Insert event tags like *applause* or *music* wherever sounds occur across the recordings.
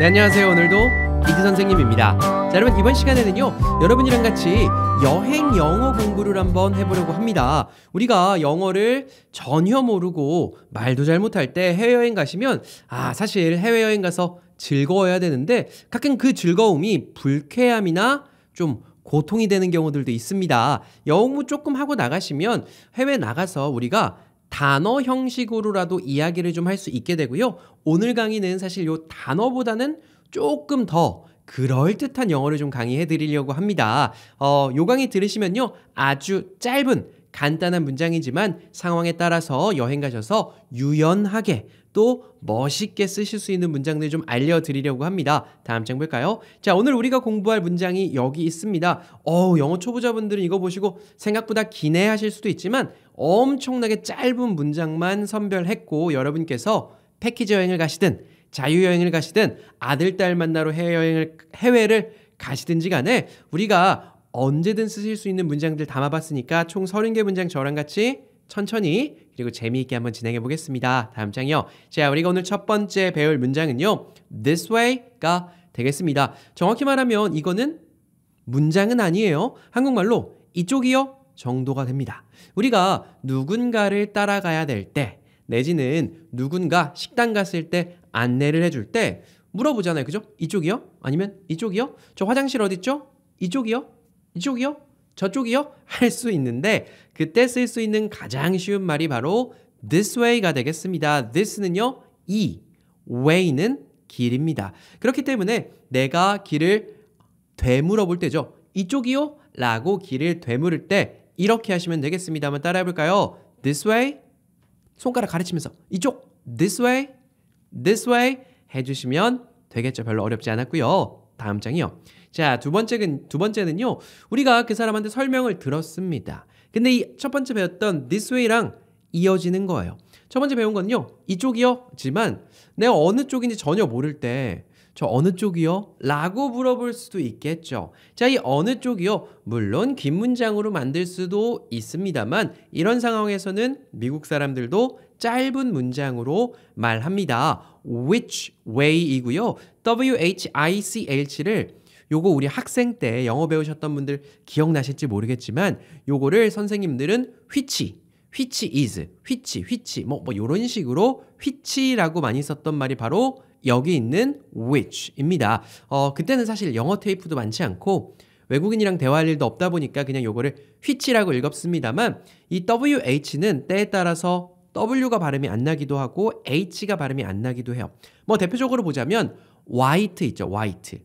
네, 안녕하세요. 오늘도 이지 선생님입니다. 자, 여러분 이번 시간에는요. 여러분이랑 같이 여행 영어 공부를 한번 해보려고 합니다. 우리가 영어를 전혀 모르고 말도 잘 못할 때 해외여행 가시면 아 사실 해외여행 가서 즐거워야 되는데 가끔 그 즐거움이 불쾌함이나 좀 고통이 되는 경우들도 있습니다. 영어 공부 조금 하고 나가시면 해외 나가서 우리가 단어 형식으로라도 이야기를 좀 할 수 있게 되고요. 오늘 강의는 사실 요 단어보다는 조금 더 그럴듯한 영어를 좀 강의해 드리려고 합니다. 어, 요 강의 들으시면요. 아주 짧은 간단한 문장이지만 상황에 따라서 여행 가셔서 유연하게 또 멋있게 쓰실 수 있는 문장들 좀 알려드리려고 합니다. 다음 장 볼까요? 자, 오늘 우리가 공부할 문장이 여기 있습니다. 어우, 영어 초보자분들은 이거 보시고 생각보다 기네 하실 수도 있지만 엄청나게 짧은 문장만 선별했고 여러분께서 패키지 여행을 가시든 자유여행을 가시든 아들, 딸 만나러 해외여행을, 해외를 가시든지 간에 우리가 언제든 쓰실 수 있는 문장들 담아봤으니까 총 30개 문장 저랑 같이 천천히 그리고 재미있게 한번 진행해 보겠습니다. 다음 장이요. 자, 우리가 오늘 첫 번째 배울 문장은요. This way가 되겠습니다. 정확히 말하면 이거는 문장은 아니에요. 한국말로 이쪽이요, 정도가 됩니다. 우리가 누군가를 따라가야 될 때, 내지는 누군가 식당 갔을 때 안내를 해줄 때 물어보잖아요. 그죠? 이쪽이요? 아니면 이쪽이요? 저 화장실 어딨죠? 이쪽이요? 이쪽이요? 저쪽이요? 할 수 있는데 그때 쓸 수 있는 가장 쉬운 말이 바로 this way가 되겠습니다. this는요, 이, way는 길입니다. 그렇기 때문에 내가 길을 되물어 볼 때죠. 이쪽이요? 라고 길을 되물을 때 이렇게 하시면 되겠습니다. 만 따라해 볼까요? This way. 손가락 가르치면서 이쪽 this way this way 해 주시면 되겠죠. 별로 어렵지 않았고요. 다음 장이요. 자, 두 번째는 두 번째는요. 우리가 그 사람한테 설명을 들었습니다. 근데 이 첫 번째 배웠던 this way랑 이어지는 거예요. 첫 번째 배운 건요. 이쪽이요지만 내가 어느 쪽인지 전혀 모를 때저 어느 쪽이요? 라고 물어볼 수도 있겠죠. 자, 이 어느 쪽이요? 물론 긴 문장으로 만들 수도 있습니다만 이런 상황에서는 미국 사람들도 짧은 문장으로 말합니다. which way이고요. whichl를 요거 우리 학생 때 영어 배우셨던 분들 기억나실지 모르겠지만 요거를 선생님들은 which which is, which, which 뭐, 뭐 요런 식으로 which라고 많이 썼던 말이 바로 여기 있는 which입니다. 어, 그때는 사실 영어 테이프도 많지 않고 외국인이랑 대화할 일도 없다 보니까 그냥 요거를 휘치라고 읽었습니다만 이 WH는 때에 따라서 W가 발음이 안 나기도 하고 H가 발음이 안 나기도 해요. 뭐 대표적으로 보자면 white 있죠. white.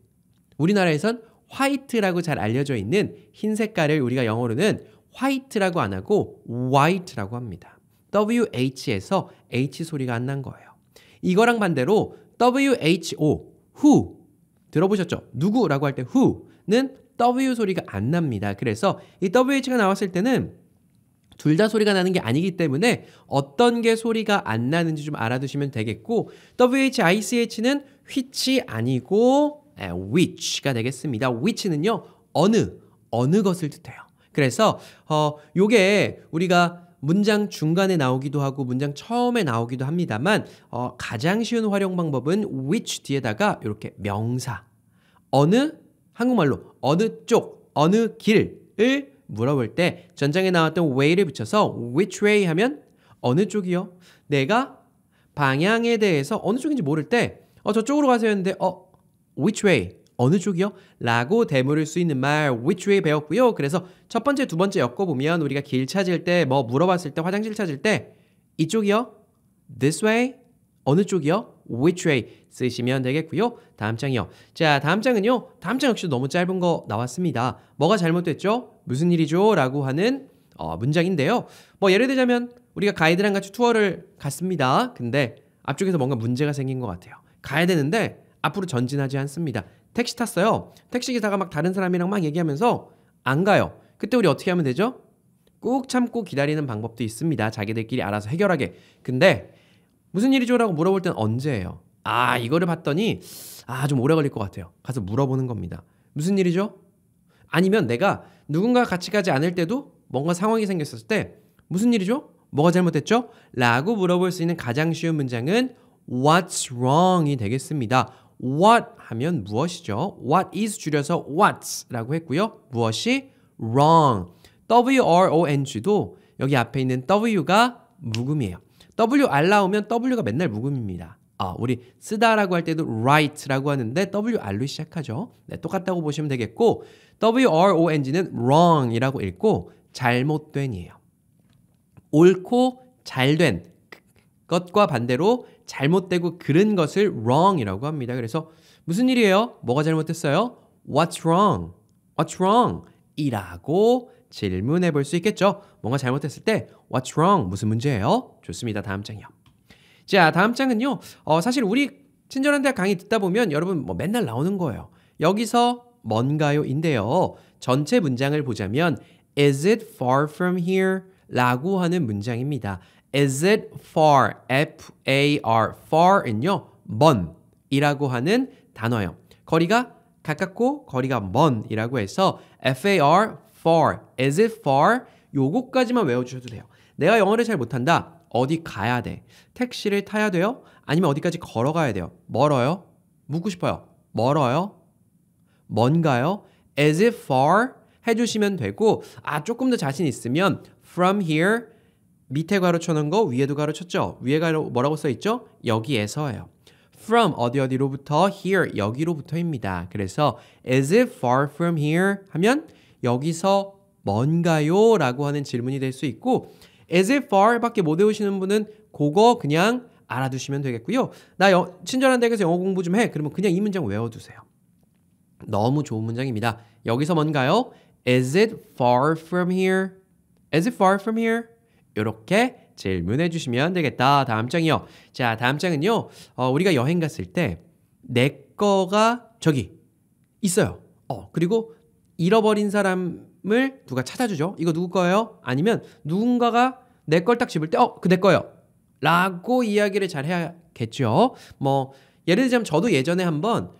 우리나라에선 화이트라고 잘 알려져 있는 흰 색깔을 우리가 영어로는 화이트라고 안 하고 white라고 합니다. WH에서 H 소리가 안 난 거예요. 이거랑 반대로 WHO, who 들어보셨죠? 누구라고 할 때 who는 W 소리가 안 납니다. 그래서 이 WH가 나왔을 때는 둘 다 소리가 나는 게 아니기 때문에 어떤 게 소리가 안 나는지 좀 알아두시면 되겠고 WHICH는 w h i c h 아니고 which가 되겠습니다. which는요 어느 어느 것을 뜻해요. 그래서 어 요게 우리가 문장 중간에 나오기도 하고 문장 처음에 나오기도 합니다만 어, 가장 쉬운 활용 방법은 which 뒤에다가 이렇게 명사 어느 한국말로 어느 쪽 어느 길을 물어볼 때 전장에 나왔던 way를 붙여서 which way 하면 어느 쪽이요? 내가 방향에 대해서 어느 쪽인지 모를 때 어, 저쪽으로 가세요 했는데 어 which way 어느 쪽이요? 라고 대물을 수 있는 말 which way 배웠고요. 그래서 첫 번째, 두 번째 엮어보면 우리가 길 찾을 때, 뭐 물어봤을 때, 화장실 찾을 때 이쪽이요? this way? 어느 쪽이요? which way 쓰시면 되겠고요. 다음 장이요. 자, 다음 장은요. 다음 장 역시 너무 짧은 거 나왔습니다. 뭐가 잘못됐죠? 무슨 일이죠? 라고 하는 어, 문장인데요. 뭐 예를 들자면 우리가 가이드랑 같이 투어를 갔습니다. 근데 앞쪽에서 뭔가 문제가 생긴 것 같아요. 가야 되는데 앞으로 전진하지 않습니다. 택시 탔어요. 택시 기사가 막 다른 사람이랑 막 얘기하면서 안 가요. 그때 우리 어떻게 하면 되죠? 꾹 참고 기다리는 방법도 있습니다. 자기들끼리 알아서 해결하게. 근데 무슨 일이죠? 라고 물어볼 땐 언제예요? 아, 이거를 봤더니 아, 좀 오래 걸릴 것 같아요. 가서 물어보는 겁니다. 무슨 일이죠? 아니면 내가 누군가 같이 가지 않을 때도 뭔가 상황이 생겼을 때 무슨 일이죠? 뭐가 잘못됐죠? 라고 물어볼 수 있는 가장 쉬운 문장은 What's wrong이 되겠습니다. what 하면 무엇이죠? what is 줄여서 w h a t 라고 했고요. 무엇이 wrong. w r o n g도 여기 앞에 있는 w가 묵음이에요. w r 나오면 w가 맨날 묵음입니다. 아, 우리 쓰다라고 할 때도 write라고 하는데 wr로 시작하죠. 네, 똑같다고 보시면 되겠고 w r o n g는 wrong이라고 읽고 잘못된이에요. 옳고 잘된 그, 것과 반대로 잘못되고 그런 것을 wrong이라고 합니다. 그래서 무슨 일이에요? 뭐가 잘못됐어요? What's wrong? What's wrong? 이라고 질문해 볼 수 있겠죠. 뭔가 잘못됐을 때 What's wrong? 무슨 문제예요? 좋습니다. 다음 장이요. 자, 다음 장은요. 어, 사실 우리 친절한 대학 강의 듣다 보면 여러분 뭐 맨날 나오는 거예요. 여기서 뭔가요인데요. 전체 문장을 보자면 Is it far from here? 라고 하는 문장입니다. is it far? F A R far은요. 먼이라고 하는 단어예요. 거리가 가깝고 거리가 먼이라고 해서 F A R far. is it far? 요거까지만 외워 주셔도 돼요. 내가 영어를 잘 못한다. 어디 가야 돼? 택시를 타야 돼요? 아니면 어디까지 걸어가야 돼요? 멀어요? 묻고 싶어요. 멀어요? 먼가요? is it far? 해주시면 되고 아 조금 더 자신 있으면 from here 밑에 가로 쳐놓은 거 위에도 가로 쳤죠. 위에 가로 뭐라고 써 있죠? 여기에서예요. from 어디 어디로부터 here 여기로부터입니다. 그래서 is it far from here 하면 여기서 뭔가요? 라고 하는 질문이 될 수 있고 is it far 밖에 못 외우시는 분은 그거 그냥 알아두시면 되겠고요. 나 여, 친절한 댁에서 영어 공부 좀 해. 그러면 그냥 이 문장 외워두세요. 너무 좋은 문장입니다. 여기서 뭔가요? Is it far from here? Is it far from here? 이렇게 질문해 주시면 되겠다. 다음 장이요. 자, 다음 장은요. 어, 우리가 여행 갔을 때 내 거가 저기 있어요. 어, 그리고 잃어버린 사람을 누가 찾아주죠. 이거 누구 거예요? 아니면 누군가가 내 걸 딱 집을 때 어, 그내 거예요. 라고 이야기를 잘 해야겠죠. 뭐 예를 들자면 저도 예전에 한번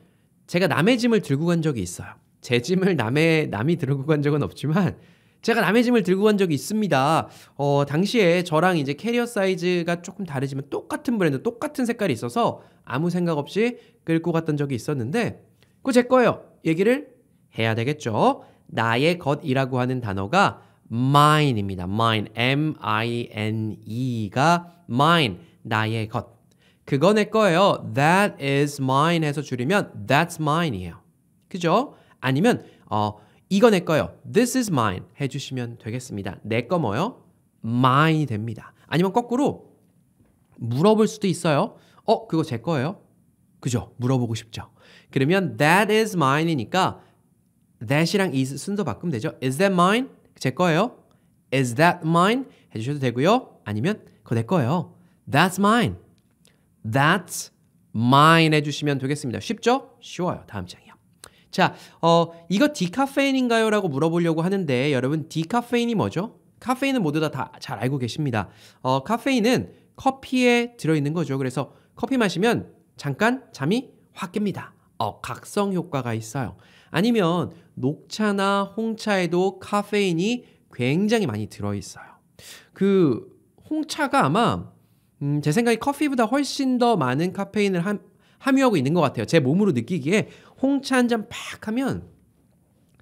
제가 남의 짐을 들고 간 적이 있어요. 제 짐을 남의 남이 들고 간 적은 없지만 제가 남의 짐을 들고 간 적이 있습니다. 어, 당시에 저랑 이제 캐리어 사이즈가 조금 다르지만 똑같은 브랜드, 똑같은 색깔이 있어서 아무 생각 없이 끌고 갔던 적이 있었는데, 그거 제 거예요. 얘기를 해야 되겠죠. 나의 것이라고 하는 단어가 mine입니다. mine, m-i-n-e가 mine, 나의 것. 그거 내 거예요. that is mine 해서 줄이면 that's mine이에요. 그죠? 아니면, 어, 이거 내 거요. This is mine 해주시면 되겠습니다. 내 거 뭐요? m i n e 됩니다. 아니면 거꾸로 물어볼 수도 있어요. 어, 그거 제 거예요? 그죠? 물어보고 싶죠. 그러면 that is mine이니까 that이랑 is 순서 바꾸면 되죠. Is that mine? 제 거예요? Is that mine? 해주셔도 되고요. 아니면 그거 내 거예요. That's mine. That's mine 해주시면 되겠습니다. 쉽죠? 쉬워요. 다음 장이요. 자, 어, 이거 디카페인인가요? 라고 물어보려고 하는데 여러분 디카페인이 뭐죠? 카페인은 모두 다 잘 알고 계십니다. 어, 카페인은 커피에 들어있는 거죠. 그래서 커피 마시면 잠깐 잠이 확 깹니다. 어, 각성 효과가 있어요. 아니면 녹차나 홍차에도 카페인이 굉장히 많이 들어있어요. 그 홍차가 아마 음, 제 생각에 커피보다 훨씬 더 많은 카페인을 함, 함유하고 있는 것 같아요. 제 몸으로 느끼기에 홍차 한 잔 팍 하면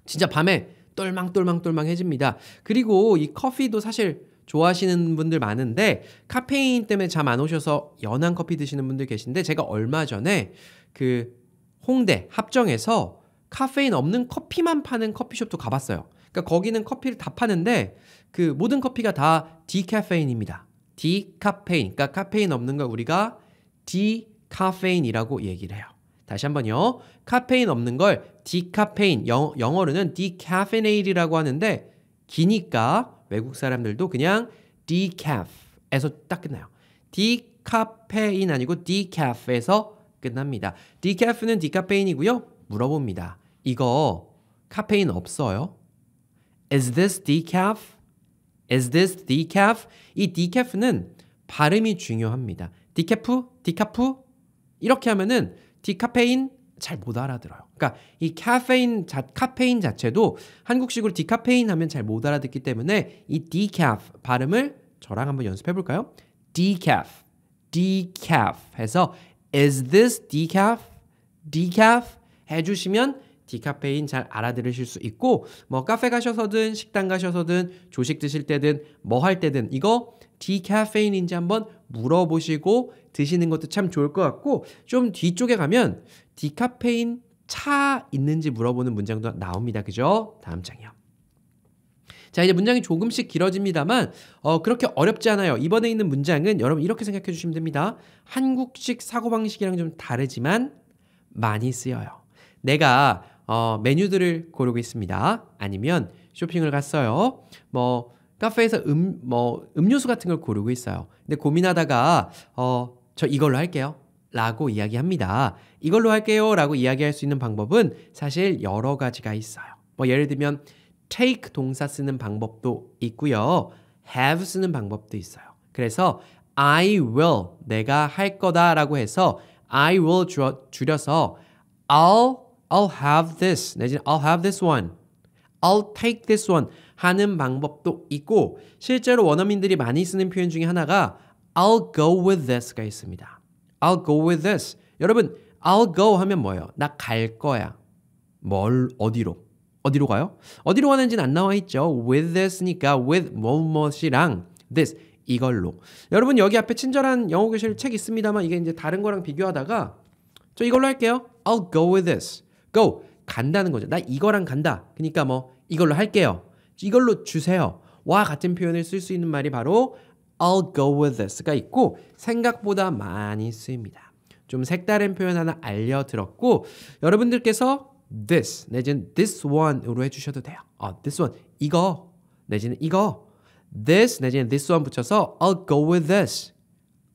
진짜 밤에 똘망똘망똘망해집니다. 그리고 이 커피도 사실 좋아하시는 분들 많은데 카페인 때문에 잠 안 오셔서 연한 커피 드시는 분들 계신데 제가 얼마 전에 그 홍대 합정에서 카페인 없는 커피만 파는 커피숍도 가봤어요. 그러니까 거기는 커피를 다 파는데 그 모든 커피가 다 디카페인입니다. 디카페인. 그러니까 카페인 없는 걸 우리가 디카페인이라고 얘기를 해요. 다시 한번요. 카페인 없는 걸 디카페인, 영, 어로는 디카페네일이라고 하는데 기니까 외국 사람들도 그냥 디카프에서 딱 끝나요. 디카페인 아니고 디카프에서 끝납니다. 디카프는 디카페인이고요. 물어봅니다. 이거 카페인 없어요? Is this decaf? Is this decaf? 이 decaf는 발음이 중요합니다. 디카프, 디카프 이렇게 하면은 디카페인 잘 못 알아들어요. 그러니까 이 카페인 자, 카페인 자체도 한국식으로 디카페인 하면 잘 못 알아듣기 때문에 이 디카프 발음을 저랑 한번 연습해 볼까요? 디카 c 디카 d 해서 is this decaf, decaf 해주시면 디카페인 잘 알아들으실 수 있고 뭐 카페 가셔서든 식당 가셔서든 조식 드실 때든 뭐 할 때든 이거 디카페인인지 한번 물어보시고 드시는 것도 참 좋을 것 같고 좀 뒤쪽에 가면 디카페인 차 있는지 물어보는 문장도 나옵니다. 그죠? 다음 장이요. 자, 이제 문장이 조금씩 길어집니다만, 어, 그렇게 어렵지 않아요. 이번에 있는 문장은 여러분 이렇게 생각해 주시면 됩니다. 한국식 사고방식이랑 좀 다르지만 많이 쓰여요. 내가, 어, 메뉴들을 고르고 있습니다. 아니면 쇼핑을 갔어요. 뭐, 카페에서 음, 뭐, 음료수 같은 걸 고르고 있어요. 근데 고민하다가, 어, 저 이걸로 할게요. 라고 이야기합니다. 이걸로 할게요. 라고 이야기할 수 있는 방법은 사실 여러 가지가 있어요. 뭐, 예를 들면, take 동사 쓰는 방법도 있고요. have 쓰는 방법도 있어요. 그래서, I will, 내가 할 거다 라고 해서, I will 줄여, 줄여서, I'll, I'll have this, 내지는 I'll have this one. I'll take this one. 하는 방법도 있고 실제로 원어민들이 많이 쓰는 표현 중에 하나가 I'll go with this가 있습니다. I'll go with this. 여러분, I'll go 하면 뭐예요? 나 갈 거야. 뭘 어디로? 어디로 가요? 어디로 가는지는 안 나와 있죠. with this니까 with 뭐뭐이랑 this 이걸로. 여러분 여기 앞에 친절한 영어 교실 책 있습니다만 이게 이제 다른 거랑 비교하다가 저 이걸로 할게요. I'll go with this. go 간다는 거죠. 나 이거랑 간다. 그러니까 뭐 이걸로 할게요. 이걸로 주세요. 와 같은 표현을 쓸 수 있는 말이 바로 I'll go with this가 있고 생각보다 많이 쓰입니다. 좀 색다른 표현 하나 알려드렸고 여러분들께서 this 내지는 this one으로 해주셔도 돼요. 어, this one 이거 내지는 이거 this 내지는 this one 붙여서 I'll go with this,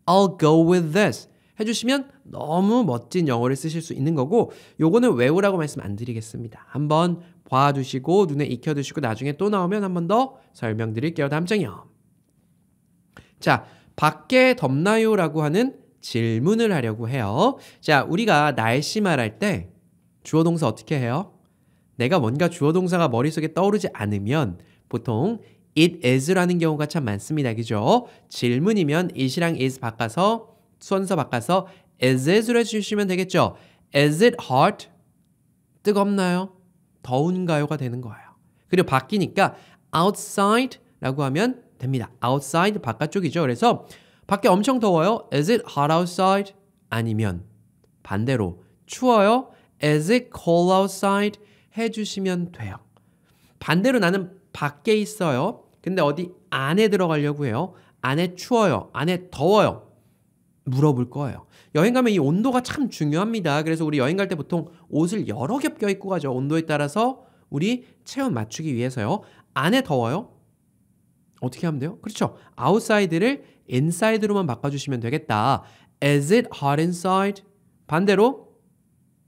I'll go with this 해주시면 너무 멋진 영어를 쓰실 수 있는 거고 요거는 외우라고 말씀 안 드리겠습니다. 한번 봐두시고 눈에 익혀두시고 나중에 또 나오면 한 번 더 설명드릴게요. 다음 장이 자, 밖에 덥나요? 라고 하는 질문을 하려고 해요. 자, 우리가 날씨 말할 때 주어 동사 어떻게 해요? 내가 뭔가 주어 동사가 머릿속에 떠오르지 않으면 보통 it is라는 경우가 참 많습니다. 그죠? 질문이면 it이랑 is 바꿔서 수원서 바꿔서 is it으로 해주시면 되겠죠? Is it hot? 뜨겁나요? 더운가요가 되는 거예요. 그리고 바뀌니까 outside라고 하면 됩니다. outside 바깥쪽이죠. 그래서 밖에 엄청 더워요. Is it hot outside? 아니면 반대로 추워요. Is it cold outside? 해주시면 돼요. 반대로 나는 밖에 있어요. 근데 어디 안에 들어가려고 해요. 안에 추워요. 안에 더워요. 물어볼 거예요. 여행 가면 이 온도가 참 중요합니다. 그래서 우리 여행 갈 때 보통 옷을 여러 겹 껴입고 가죠. 온도에 따라서 우리 체온 맞추기 위해서요. 안에 더워요? 어떻게 하면 돼요? 그렇죠. 아웃사이드를 인사이드로만 바꿔주시면 되겠다. Is it hot inside? 반대로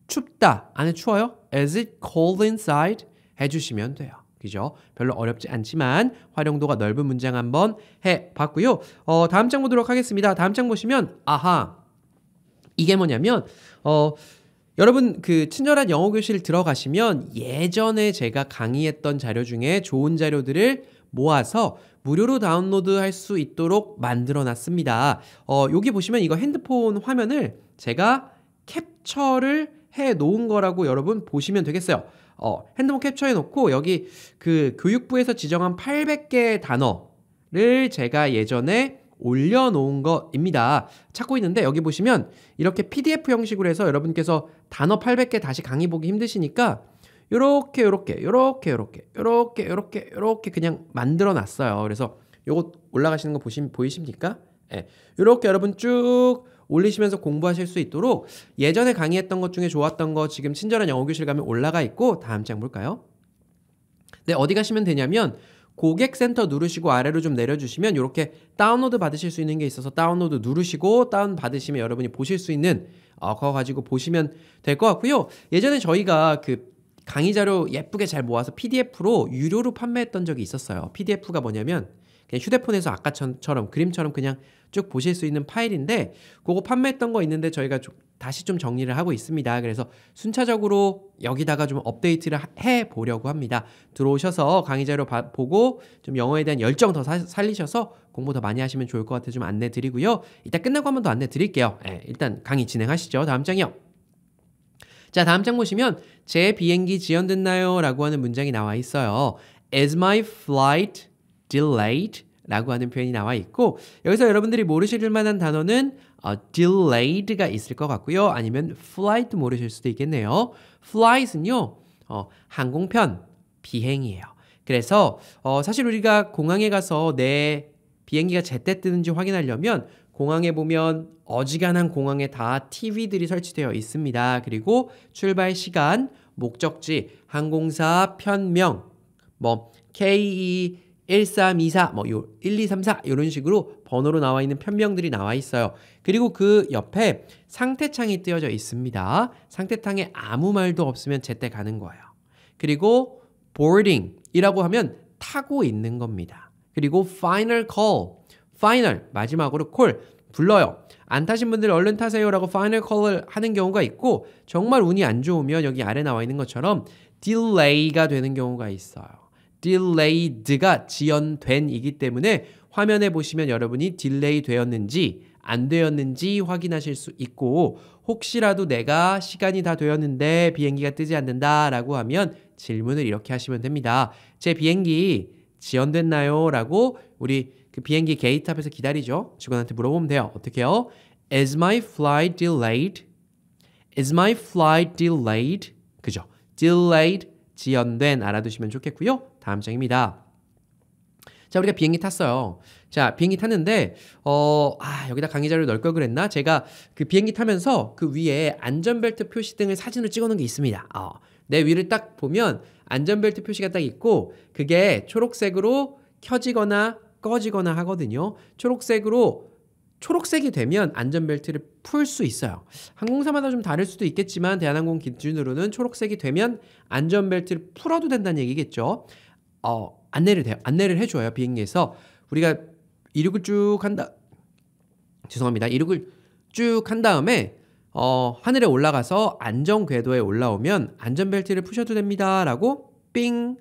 춥다. 안에 추워요? Is it cold inside? 해주시면 돼요. 그죠? 별로 어렵지 않지만 활용도가 넓은 문장 한번 해봤고요. 어, 다음 장 보도록 하겠습니다. 다음 장 보시면 아하 이게 뭐냐면 어, 여러분 그 친절한 영어 교실 들어가시면 예전에 제가 강의했던 자료 중에 좋은 자료들을 모아서 무료로 다운로드 할 수 있도록 만들어 놨습니다. 어, 여기 보시면 이거 핸드폰 화면을 제가 캡처를 해 놓은 거라고 여러분 보시면 되겠어요. 어, 핸드폰 캡처해 놓고 여기 그 교육부에서 지정한 800개 단어를 제가 예전에 올려놓은 것입니다. 찾고 있는데 여기 보시면 이렇게 PDF 형식으로 해서 여러분께서 단어 800개 다시 강의 보기 힘드시니까 요렇게 요렇게 요렇게 요렇게 요렇게 요렇게 요렇게 그냥 만들어 놨어요. 그래서 요거 올라가시는 거 보시, 보이십니까? 예. 요렇게 여러분 쭉 올리시면서 공부하실 수 있도록 예전에 강의했던 것 중에 좋았던 거 지금 친절한 영어 교실 가면 올라가 있고 다음 장 볼까요? 네, 어디 가시면 되냐면 고객센터 누르시고 아래로 좀 내려주시면 이렇게 다운로드 받으실 수 있는 게 있어서 다운로드 누르시고 다운 받으시면 여러분이 보실 수 있는 어, 그거 가지고 보시면 될 것 같고요. 예전에 저희가 그 강의 자료 예쁘게 잘 모아서 PDF로 유료로 판매했던 적이 있었어요. PDF가 뭐냐면 휴대폰에서 아까처럼 그림처럼 그냥 쭉 보실 수 있는 파일인데 그거 판매했던 거 있는데 저희가 좀 다시 좀 정리를 하고 있습니다. 그래서 순차적으로 여기다가 좀 업데이트를 해 보려고 합니다. 들어오셔서 강의 자료 봐, 보고 좀 영어에 대한 열정 더 사, 살리셔서 공부 더 많이 하시면 좋을 것 같아 좀 안내 드리고요. 이따 끝나고 한 번 더 안내 드릴게요. 네, 일단 강의 진행하시죠. 다음 장이요. 자, 다음 장 보시면 제 비행기 지연됐나요? 라고 하는 문장이 나와 있어요. Is my flight delayed라고 하는 표현이 나와 있고 여기서 여러분들이 모르실 만한 단어는 어, delayed가 있을 것 같고요. 아니면 flight 모르실 수도 있겠네요. flight은요. 어, 항공편 비행이에요. 그래서 어, 사실 우리가 공항에 가서 내 비행기가 제때 뜨는지 확인하려면 공항에 보면 어지간한 공항에 다 TV들이 설치되어 있습니다. 그리고 출발 시간, 목적지, 항공사 편명, 뭐 KE 1324, 뭐, 요, 1234, 이런 식으로 번호로 나와 있는 편명들이 나와 있어요. 그리고 그 옆에 상태창이 띄어져 있습니다. 상태창에 아무 말도 없으면 제때 가는 거예요. 그리고 boarding 이라고 하면 타고 있는 겁니다. 그리고 final call, final, 마지막으로 call, 불러요. 안 타신 분들 얼른 타세요라고 final call을 하는 경우가 있고, 정말 운이 안 좋으면 여기 아래 나와 있는 것처럼 delay가 되는 경우가 있어요. delayed가 지연된이기 때문에 화면에 보시면 여러분이 딜레이 되었는지 안 되었는지 확인하실 수 있고 혹시라도 내가 시간이 다 되었는데 비행기가 뜨지 않는다 라고 하면 질문을 이렇게 하시면 됩니다. 제 비행기 지연됐나요? 라고 우리 그 비행기 게이트 앞에서 기다리죠. 직원한테 물어보면 돼요. 어떻게 해요? Is my flight delayed? Is my flight delayed? 그죠? Delayed, 지연된 알아두시면 좋겠고요. 다음 장입니다. 자, 우리가 비행기 탔어요. 자, 비행기 탔는데, 어, 아, 여기다 강의자료 넣을 걸 그랬나? 제가 그 비행기 타면서 그 위에 안전벨트 표시 등을 사진을 찍어 놓은 게 있습니다. 어, 내 위를 딱 보면 안전벨트 표시가 딱 있고, 그게 초록색으로 켜지거나 꺼지거나 하거든요. 초록색으로 초록색이 되면 안전벨트를 풀 수 있어요. 항공사마다 좀 다를 수도 있겠지만 대한항공 기준으로는 초록색이 되면 안전벨트를 풀어도 된다는 얘기겠죠. 어, 안내를 돼요. 안내를 해줘요. 비행기에서 우리가 이륙을 쭉 한다. 죄송합니다. 이륙을 쭉 한 다음에 어, 하늘에 올라가서 안전 궤도에 올라오면 안전벨트를 푸셔도 됩니다라고 삥,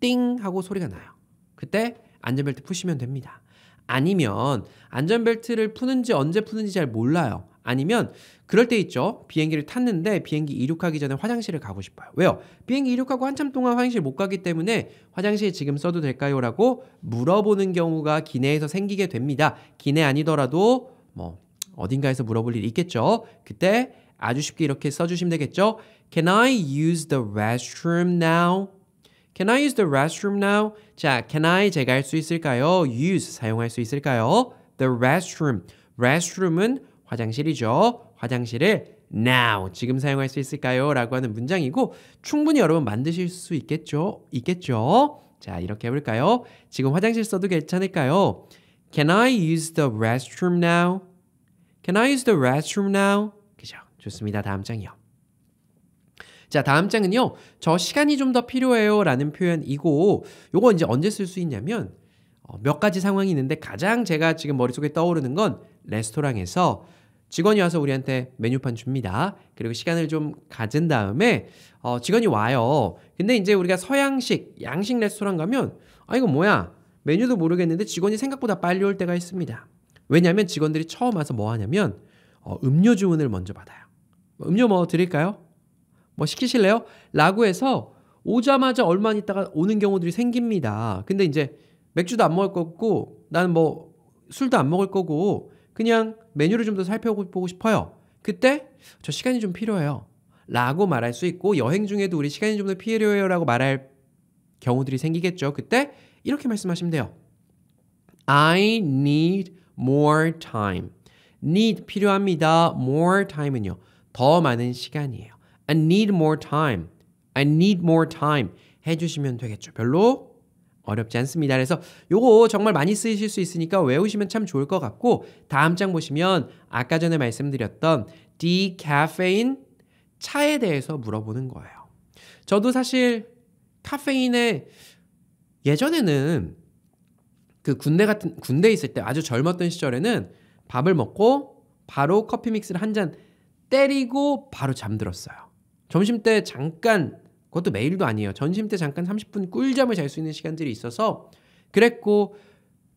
띵 하고 소리가 나요. 그때 안전벨트 푸시면 됩니다. 아니면 안전벨트를 푸는지 언제 푸는지 잘 몰라요. 아니면 그럴 때 있죠. 비행기를 탔는데 비행기 이륙하기 전에 화장실을 가고 싶어요. 왜요? 비행기 이륙하고 한참 동안 화장실 못 가기 때문에 화장실 지금 써도 될까요? 라고 물어보는 경우가 기내에서 생기게 됩니다. 기내 아니더라도 뭐 어딘가에서 물어볼 일이 있겠죠. 그때 아주 쉽게 이렇게 써주시면 되겠죠. Can I use the restroom now? Can I use the restroom now? 자, can I 제가 할 수 있을까요? use 사용할 수 있을까요? The restroom. restroom은 화장실이죠. 화장실을 now 지금 사용할 수 있을까요? 라고 하는 문장이고 충분히 여러분 만드실 수 있겠죠? 있겠죠? 자, 이렇게 해 볼까요? 지금 화장실 써도 괜찮을까요? Can I use the restroom now? Can I use the restroom now? 그죠? 좋습니다. 다음 장이요. 자, 다음 장은요. 저 시간이 좀 더 필요해요. 라는 표현이고, 요거 이제 언제 쓸 수 있냐면, 어, 몇 가지 상황이 있는데 가장 제가 지금 머릿속에 떠오르는 건 레스토랑에서 직원이 와서 우리한테 메뉴판 줍니다. 그리고 시간을 좀 가진 다음에 어, 직원이 와요. 근데 이제 우리가 서양식, 양식 레스토랑 가면 아 이거 뭐야? 메뉴도 모르겠는데 직원이 생각보다 빨리 올 때가 있습니다. 왜냐하면 직원들이 처음 와서 뭐 하냐면 어, 음료 주문을 먼저 받아요. 뭐 음료 뭐 드릴까요? 뭐 시키실래요? 라고 해서 오자마자 얼마 있다가 오는 경우들이 생깁니다. 근데 이제 맥주도 안 먹을 거고 나는 뭐 술도 안 먹을 거고 그냥 메뉴를 좀 더 살펴보고 싶어요. 그때 저 시간이 좀 필요해요. 라고 말할 수 있고 여행 중에도 우리 시간이 좀 더 필요해요 라고 말할 경우들이 생기겠죠. 그때 이렇게 말씀하시면 돼요. I need more time. need 필요합니다. more time은요. 더 많은 시간이에요. I need more time. I need more time 해주시면 되겠죠. 별로 어렵지 않습니다. 그래서 요거 정말 많이 쓰실 수 있으니까 외우시면 참 좋을 것 같고 다음 장 보시면 아까 전에 말씀드렸던 디카페인 차에 대해서 물어보는 거예요. 저도 사실 카페인에 예전에는 그 군대 같은 군대 있을 때 아주 젊었던 시절에는 밥을 먹고 바로 커피 믹스를 한 잔 때리고 바로 잠들었어요. 점심 때 잠깐 그것도 매일도 아니에요. 점심 때 잠깐 30분 꿀잠을 잘 수 있는 시간들이 있어서 그랬고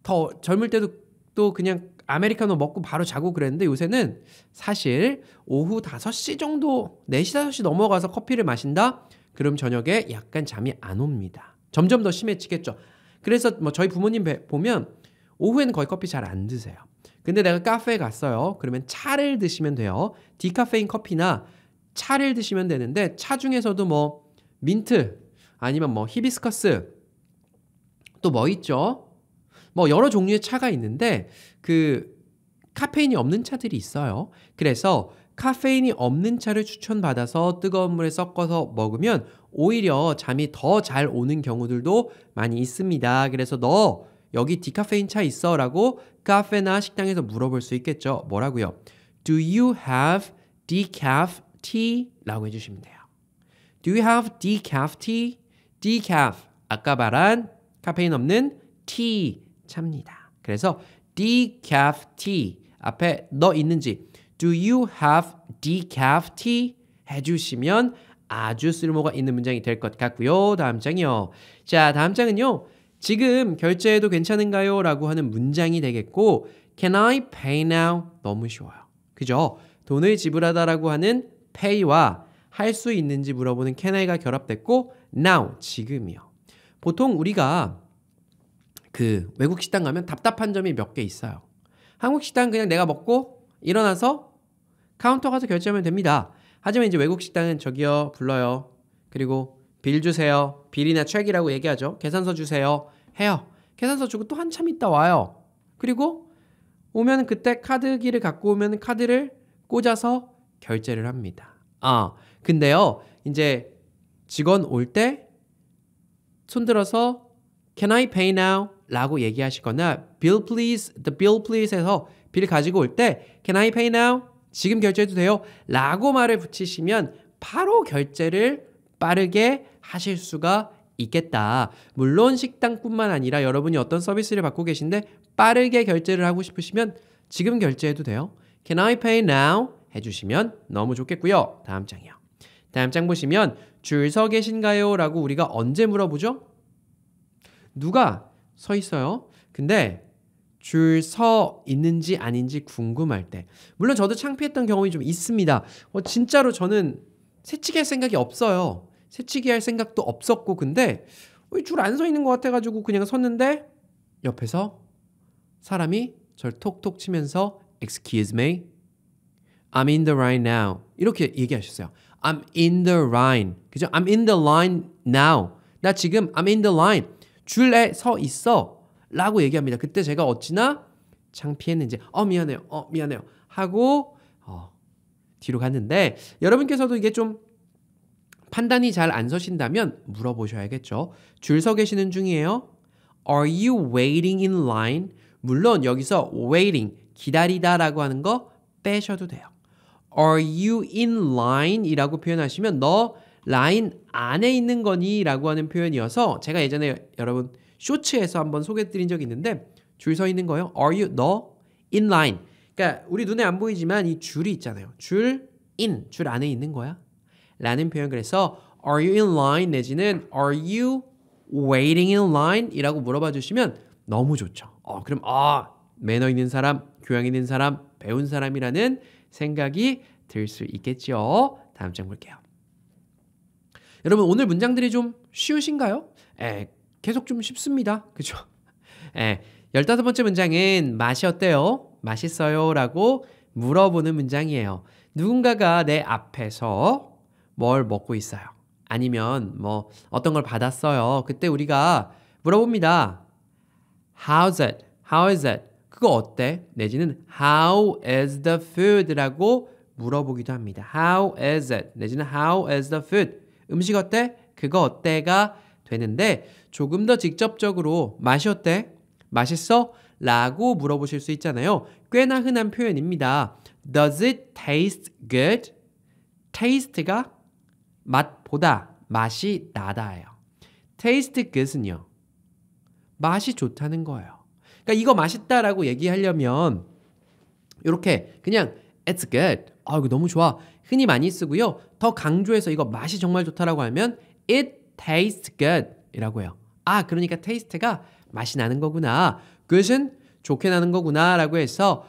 더 젊을 때도 또 그냥 아메리카노 먹고 바로 자고 그랬는데 요새는 사실 오후 5시 정도 4시 5시 넘어가서 커피를 마신다? 그럼 저녁에 약간 잠이 안 옵니다. 점점 더 심해지겠죠. 그래서 뭐 저희 부모님 보면 오후에는 거의 커피 잘 안 드세요. 근데 내가 카페에 갔어요. 그러면 차를 드시면 돼요. 디카페인 커피나 차를 드시면 되는데 차 중에서도 뭐 민트, 아니면 뭐 히비스커스, 또 뭐 있죠? 뭐 여러 종류의 차가 있는데 그 카페인이 없는 차들이 있어요. 그래서 카페인이 없는 차를 추천받아서 뜨거운 물에 섞어서 먹으면 오히려 잠이 더 잘 오는 경우들도 많이 있습니다. 그래서 너 여기 디카페인 차 있어? 라고 카페나 식당에서 물어볼 수 있겠죠. 뭐라고요? Do you have decaf tea? 라고 해주시면 돼요. Do you have decaf tea? decaf 아까 말한 카페인 없는 tea 차입니다. 그래서 decaf tea 앞에 너 있는지 Do you have decaf tea? 해주시면 아주 쓸모가 있는 문장이 될 것 같고요. 다음 장이요. 자, 다음 장은요. 지금 결제해도 괜찮은가요? 라고 하는 문장이 되겠고 Can I pay now? 너무 쉬워요. 그죠? 돈을 지불하다라고 하는 pay와 할수 있는지 물어보는 can I가 결합됐고 now 지금이요. 보통 우리가 그 외국 식당 가면 답답한 점이 몇 개 있어요. 한국 식당 그냥 내가 먹고 일어나서 카운터 가서 결제하면 됩니다. 하지만 이제 외국 식당은 저기요 불러요. 그리고 빌 주세요. 빌이나 책이라고 얘기하죠. 계산서 주세요. 해요. 계산서 주고 또 한참 있다 와요. 그리고 오면 그때 카드기를 갖고 오면 카드를 꽂아서 결제를 합니다. 아, 근데요, 이제 직원 올 때 손들어서 Can I pay now? 라고 얘기하시거나 Bill please, the bill please 해서 빌 가지고 올 때 Can I pay now? 지금 결제해도 돼요? 라고 말을 붙이시면 바로 결제를 빠르게 하실 수가 있겠다. 물론 식당뿐만 아니라 여러분이 어떤 서비스를 받고 계신데 빠르게 결제를 하고 싶으시면 지금 결제해도 돼요. Can I pay now? 해주시면 너무 좋겠고요. 다음 장이요. 다음 장 보시면 줄 서 계신가요? 라고 우리가 언제 물어보죠? 누가 서 있어요? 근데 줄 서 있는지 아닌지 궁금할 때 물론 저도 창피했던 경험이 좀 있습니다 어, 진짜로 저는 새치기 할 생각이 없어요 새치기 할 생각도 없었고 근데 어, 줄안 서 있는 것 같아가지고 그냥 섰는데 옆에서 사람이 절 톡톡 치면서 Excuse me I'm in the right now 이렇게 얘기하셨어요 I'm in the line. 그죠? I'm in the line now. 나 지금 I'm in the line. 줄에 서 있어. 라고 얘기합니다. 그때 제가 어찌나 창피했는지, 어, 미안해요. 어, 미안해요. 하고, 어, 뒤로 갔는데, 여러분께서도 이게 좀 판단이 잘 안 서신다면 물어보셔야겠죠. 줄 서 계시는 중이에요. Are you waiting in line? 물론 여기서 waiting, 기다리다 라고 하는 거 빼셔도 돼요. Are you in line? 이라고 표현하시면 너 라인 안에 있는 거니? 라고 하는 표현이어서 제가 예전에 여러분 쇼츠에서 한번 소개해드린 적이 있는데 줄 서 있는 거예요. Are you 너 in line? 그러니까 우리 눈에 안 보이지만 이 줄이 있잖아요. 줄 in, 줄 안에 있는 거야. 라는 표현 그래서 Are you in line? 내지는 Are you waiting in line? 이라고 물어봐 주시면 너무 좋죠. 어, 그럼 아 매너 있는 사람, 교양 있는 사람, 배운 사람이라는 생각이 들 수있겠죠 다음 장 볼게요. 여러분 오늘 문장들이 좀 쉬우신가요? 에, 계속 좀 쉽습니다. 그죠? 에, 15번째 문장은 맛이 어때요? 맛있어요? 라고 물어보는 문장이에요. 누군가가 내 앞에서 뭘 먹고 있어요. 아니면 뭐 어떤 걸 받았어요. 그때 우리가 물어봅니다. How's it? How is it? 그거 어때? 내지는 how is the food라고 물어보기도 합니다. How is it? 내지는 how is the food? 음식 어때? 그거 어때가 되는데 조금 더 직접적으로 맛이 어때? 맛있어? 라고 물어보실 수 있잖아요. 꽤나 흔한 표현입니다. Does it taste good? taste가 맛보다 맛이 나다예요. taste good은요. 맛이 좋다는 거예요. 그러니까 이거 맛있다라고 얘기하려면 이렇게 그냥 it's good. 아 이거 너무 좋아. 흔히 많이 쓰고요. 더 강조해서 이거 맛이 정말 좋다라고 하면 it tastes good이라고 해요. 아 그러니까 테이스트가 맛이 나는 거구나. good은 좋게 나는 거구나라고 해서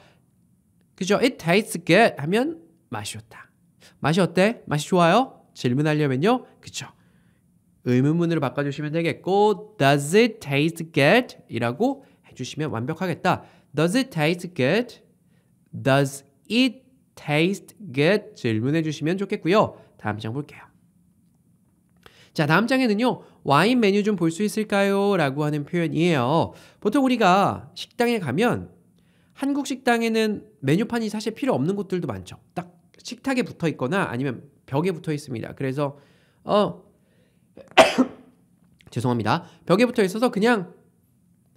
그죠? it tastes good 하면 맛이 좋다. 맛이 어때? 맛이 좋아요? 질문하려면요. 그쵸? 의문문으로 바꿔주시면 되겠고 does it taste good? 이라고 해주시면 완벽하겠다. Does it taste good? Does it taste good? 질문해 주시면 좋겠고요. 다음 장 볼게요. 자, 다음 장에는요. 와인 메뉴 좀 볼 수 있을까요? 라고 하는 표현이에요. 보통 우리가 식당에 가면 한국 식당에는 메뉴판이 사실 필요 없는 곳들도 많죠. 딱 식탁에 붙어 있거나 아니면 벽에 붙어 있습니다. 그래서 어 *coughs* 죄송합니다. 벽에 붙어 있어서 그냥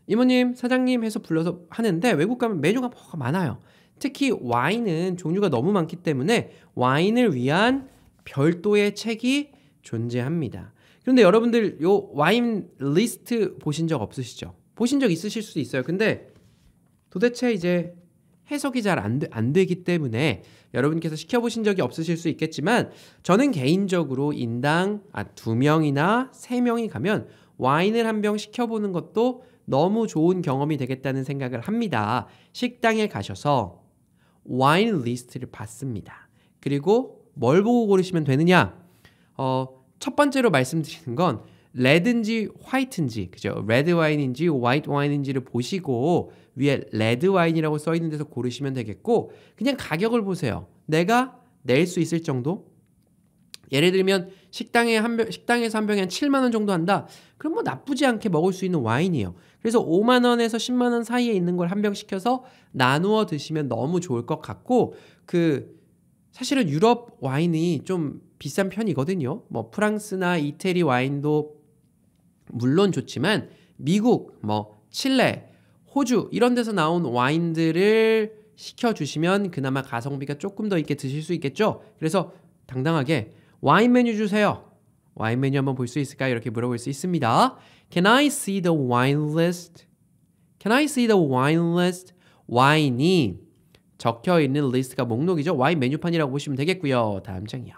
이모님, 사장님 해서 불러서 하는데 외국 가면 메뉴가 뭐가 많아요. 특히 와인은 종류가 너무 많기 때문에 와인을 위한 별도의 책이 존재합니다. 그런데 여러분들 요 와인 리스트 보신 적 없으시죠? 보신 적 있으실 수도 있어요. 근데 도대체 이제 해석이 잘안 안 되기 때문에 여러분께서 시켜보신 적이 없으실 수 있겠지만 저는 개인적으로 인당 아, 두 명이나 세 명이 가면 와인을 한 병 시켜보는 것도 너무 좋은 경험이 되겠다는 생각을 합니다. 식당에 가셔서 와인 리스트를 봤습니다. 그리고 뭘 보고 고르시면 되느냐? 어, 첫 번째로 말씀드리는 건 레드인지 화이트인지 그죠? 레드 와인인지 화이트 와인인지를 보시고 위에 레드 와인이라고 써 있는 데서 고르시면 되겠고 그냥 가격을 보세요. 내가 낼 수 있을 정도? 예를 들면 식당에 한 병, 식당에서 한 병에 한 7만 원 정도 한다. 그럼 뭐 나쁘지 않게 먹을 수 있는 와인이에요. 그래서 5만 원에서 10만 원 사이에 있는 걸 한 병 시켜서 나누어 드시면 너무 좋을 것 같고 그 사실은 유럽 와인이 좀 비싼 편이거든요. 뭐 프랑스나 이태리 와인도 물론 좋지만 미국, 뭐 칠레, 호주 이런 데서 나온 와인들을 시켜 주시면 그나마 가성비가 조금 더 있게 드실 수 있겠죠. 그래서 당당하게 와인 메뉴 주세요. 와인 메뉴 한번 볼 수 있을까요? 이렇게 물어볼 수 있습니다. Can I see the wine list? Can I see the wine list? 와인이 적혀 있는 리스트가 목록이죠. 와인 메뉴판이라고 보시면 되겠고요. 다음 장이요.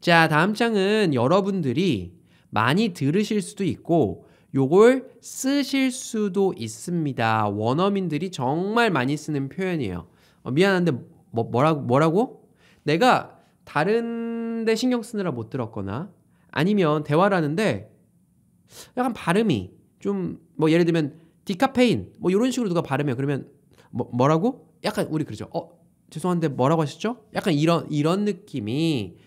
자, 다음 장은 여러분들이 많이 들으실 수도 있고 요걸 쓰실 수도 있습니다. 원어민들이 정말 많이 쓰는 표현이에요. 어, 미안한데 뭐, 뭐라 뭐라고? 내가 다른데 신경 쓰느라 못 들었거나 아니면 대화를 하는데 약간 발음이 좀 뭐 예를 들면 디카페인 뭐 이런 식으로 누가 발음해요. 그러면 뭐, 뭐라고? 약간 우리 그러죠. 어 죄송한데 뭐라고 하셨죠? 약간 이런 이런 느낌이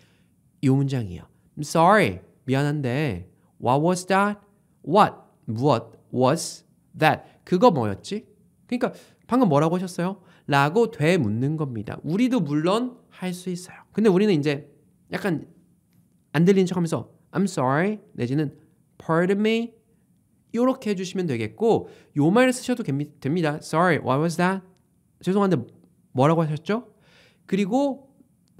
요 문장이에요. I'm sorry 미안한데 what was that? What 무엇 was that? 그거 뭐였지? 그러니까 방금 뭐라고 하셨어요? 라고 되묻는 겁니다. 우리도 물론 할 수 있어요. 근데 우리는 이제 약간 안 들리는 척하면서 I'm sorry 내지는 Pardon me 이렇게 해주시면 되겠고 요 말을 쓰셔도 됩니다. Sorry, what was that? 죄송한데 뭐라고 하셨죠? 그리고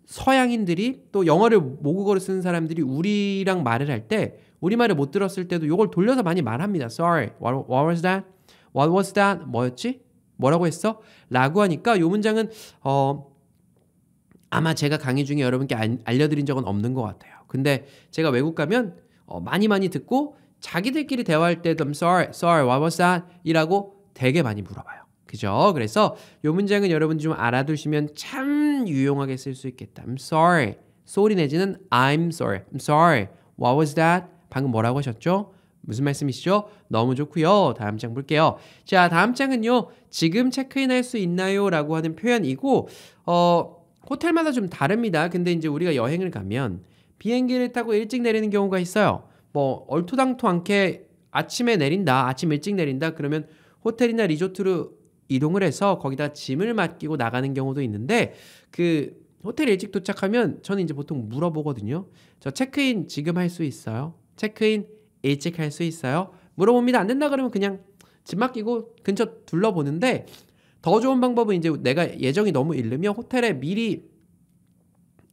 서양인들이 또 영어를 모국어로 쓰는 사람들이 우리랑 말을 할 때 우리말을 못 들었을 때도 요걸 돌려서 많이 말합니다. Sorry, what, what was that? What was that? 뭐였지? 뭐라고 했어? 라고 하니까 요 문장은 어 아마 제가 강의 중에 여러분께 알려드린 적은 없는 것 같아요. 근데 제가 외국 가면 어, 많이 많이 듣고 자기들끼리 대화할 때도 I'm sorry, sorry, what was that? 이라고 되게 많이 물어봐요. 그죠? 그래서 요 문장은 여러분 좀 알아두시면 참 유용하게 쓸 수 있겠다. I'm sorry. 소리 내지는 I'm sorry. I'm sorry. What was that? 방금 뭐라고 하셨죠? 무슨 말씀이시죠? 너무 좋고요. 다음 장 볼게요. 자, 다음 장은요. 지금 체크인 할 수 있나요? 라고 하는 표현이고 어 호텔마다 좀 다릅니다. 근데 이제 우리가 여행을 가면 비행기를 타고 일찍 내리는 경우가 있어요. 뭐 얼토당토 않게 아침에 내린다, 아침 일찍 내린다 그러면 호텔이나 리조트로 이동을 해서 거기다 짐을 맡기고 나가는 경우도 있는데 그 호텔 일찍 도착하면 저는 이제 보통 물어보거든요. 저 체크인 지금 할 수 있어요? 체크인 일찍 할 수 있어요? 물어봅니다. 안 된다 그러면 그냥 짐 맡기고 근처 둘러보는데 더 좋은 방법은 이제 내가 예정이 너무 일르면 호텔에 미리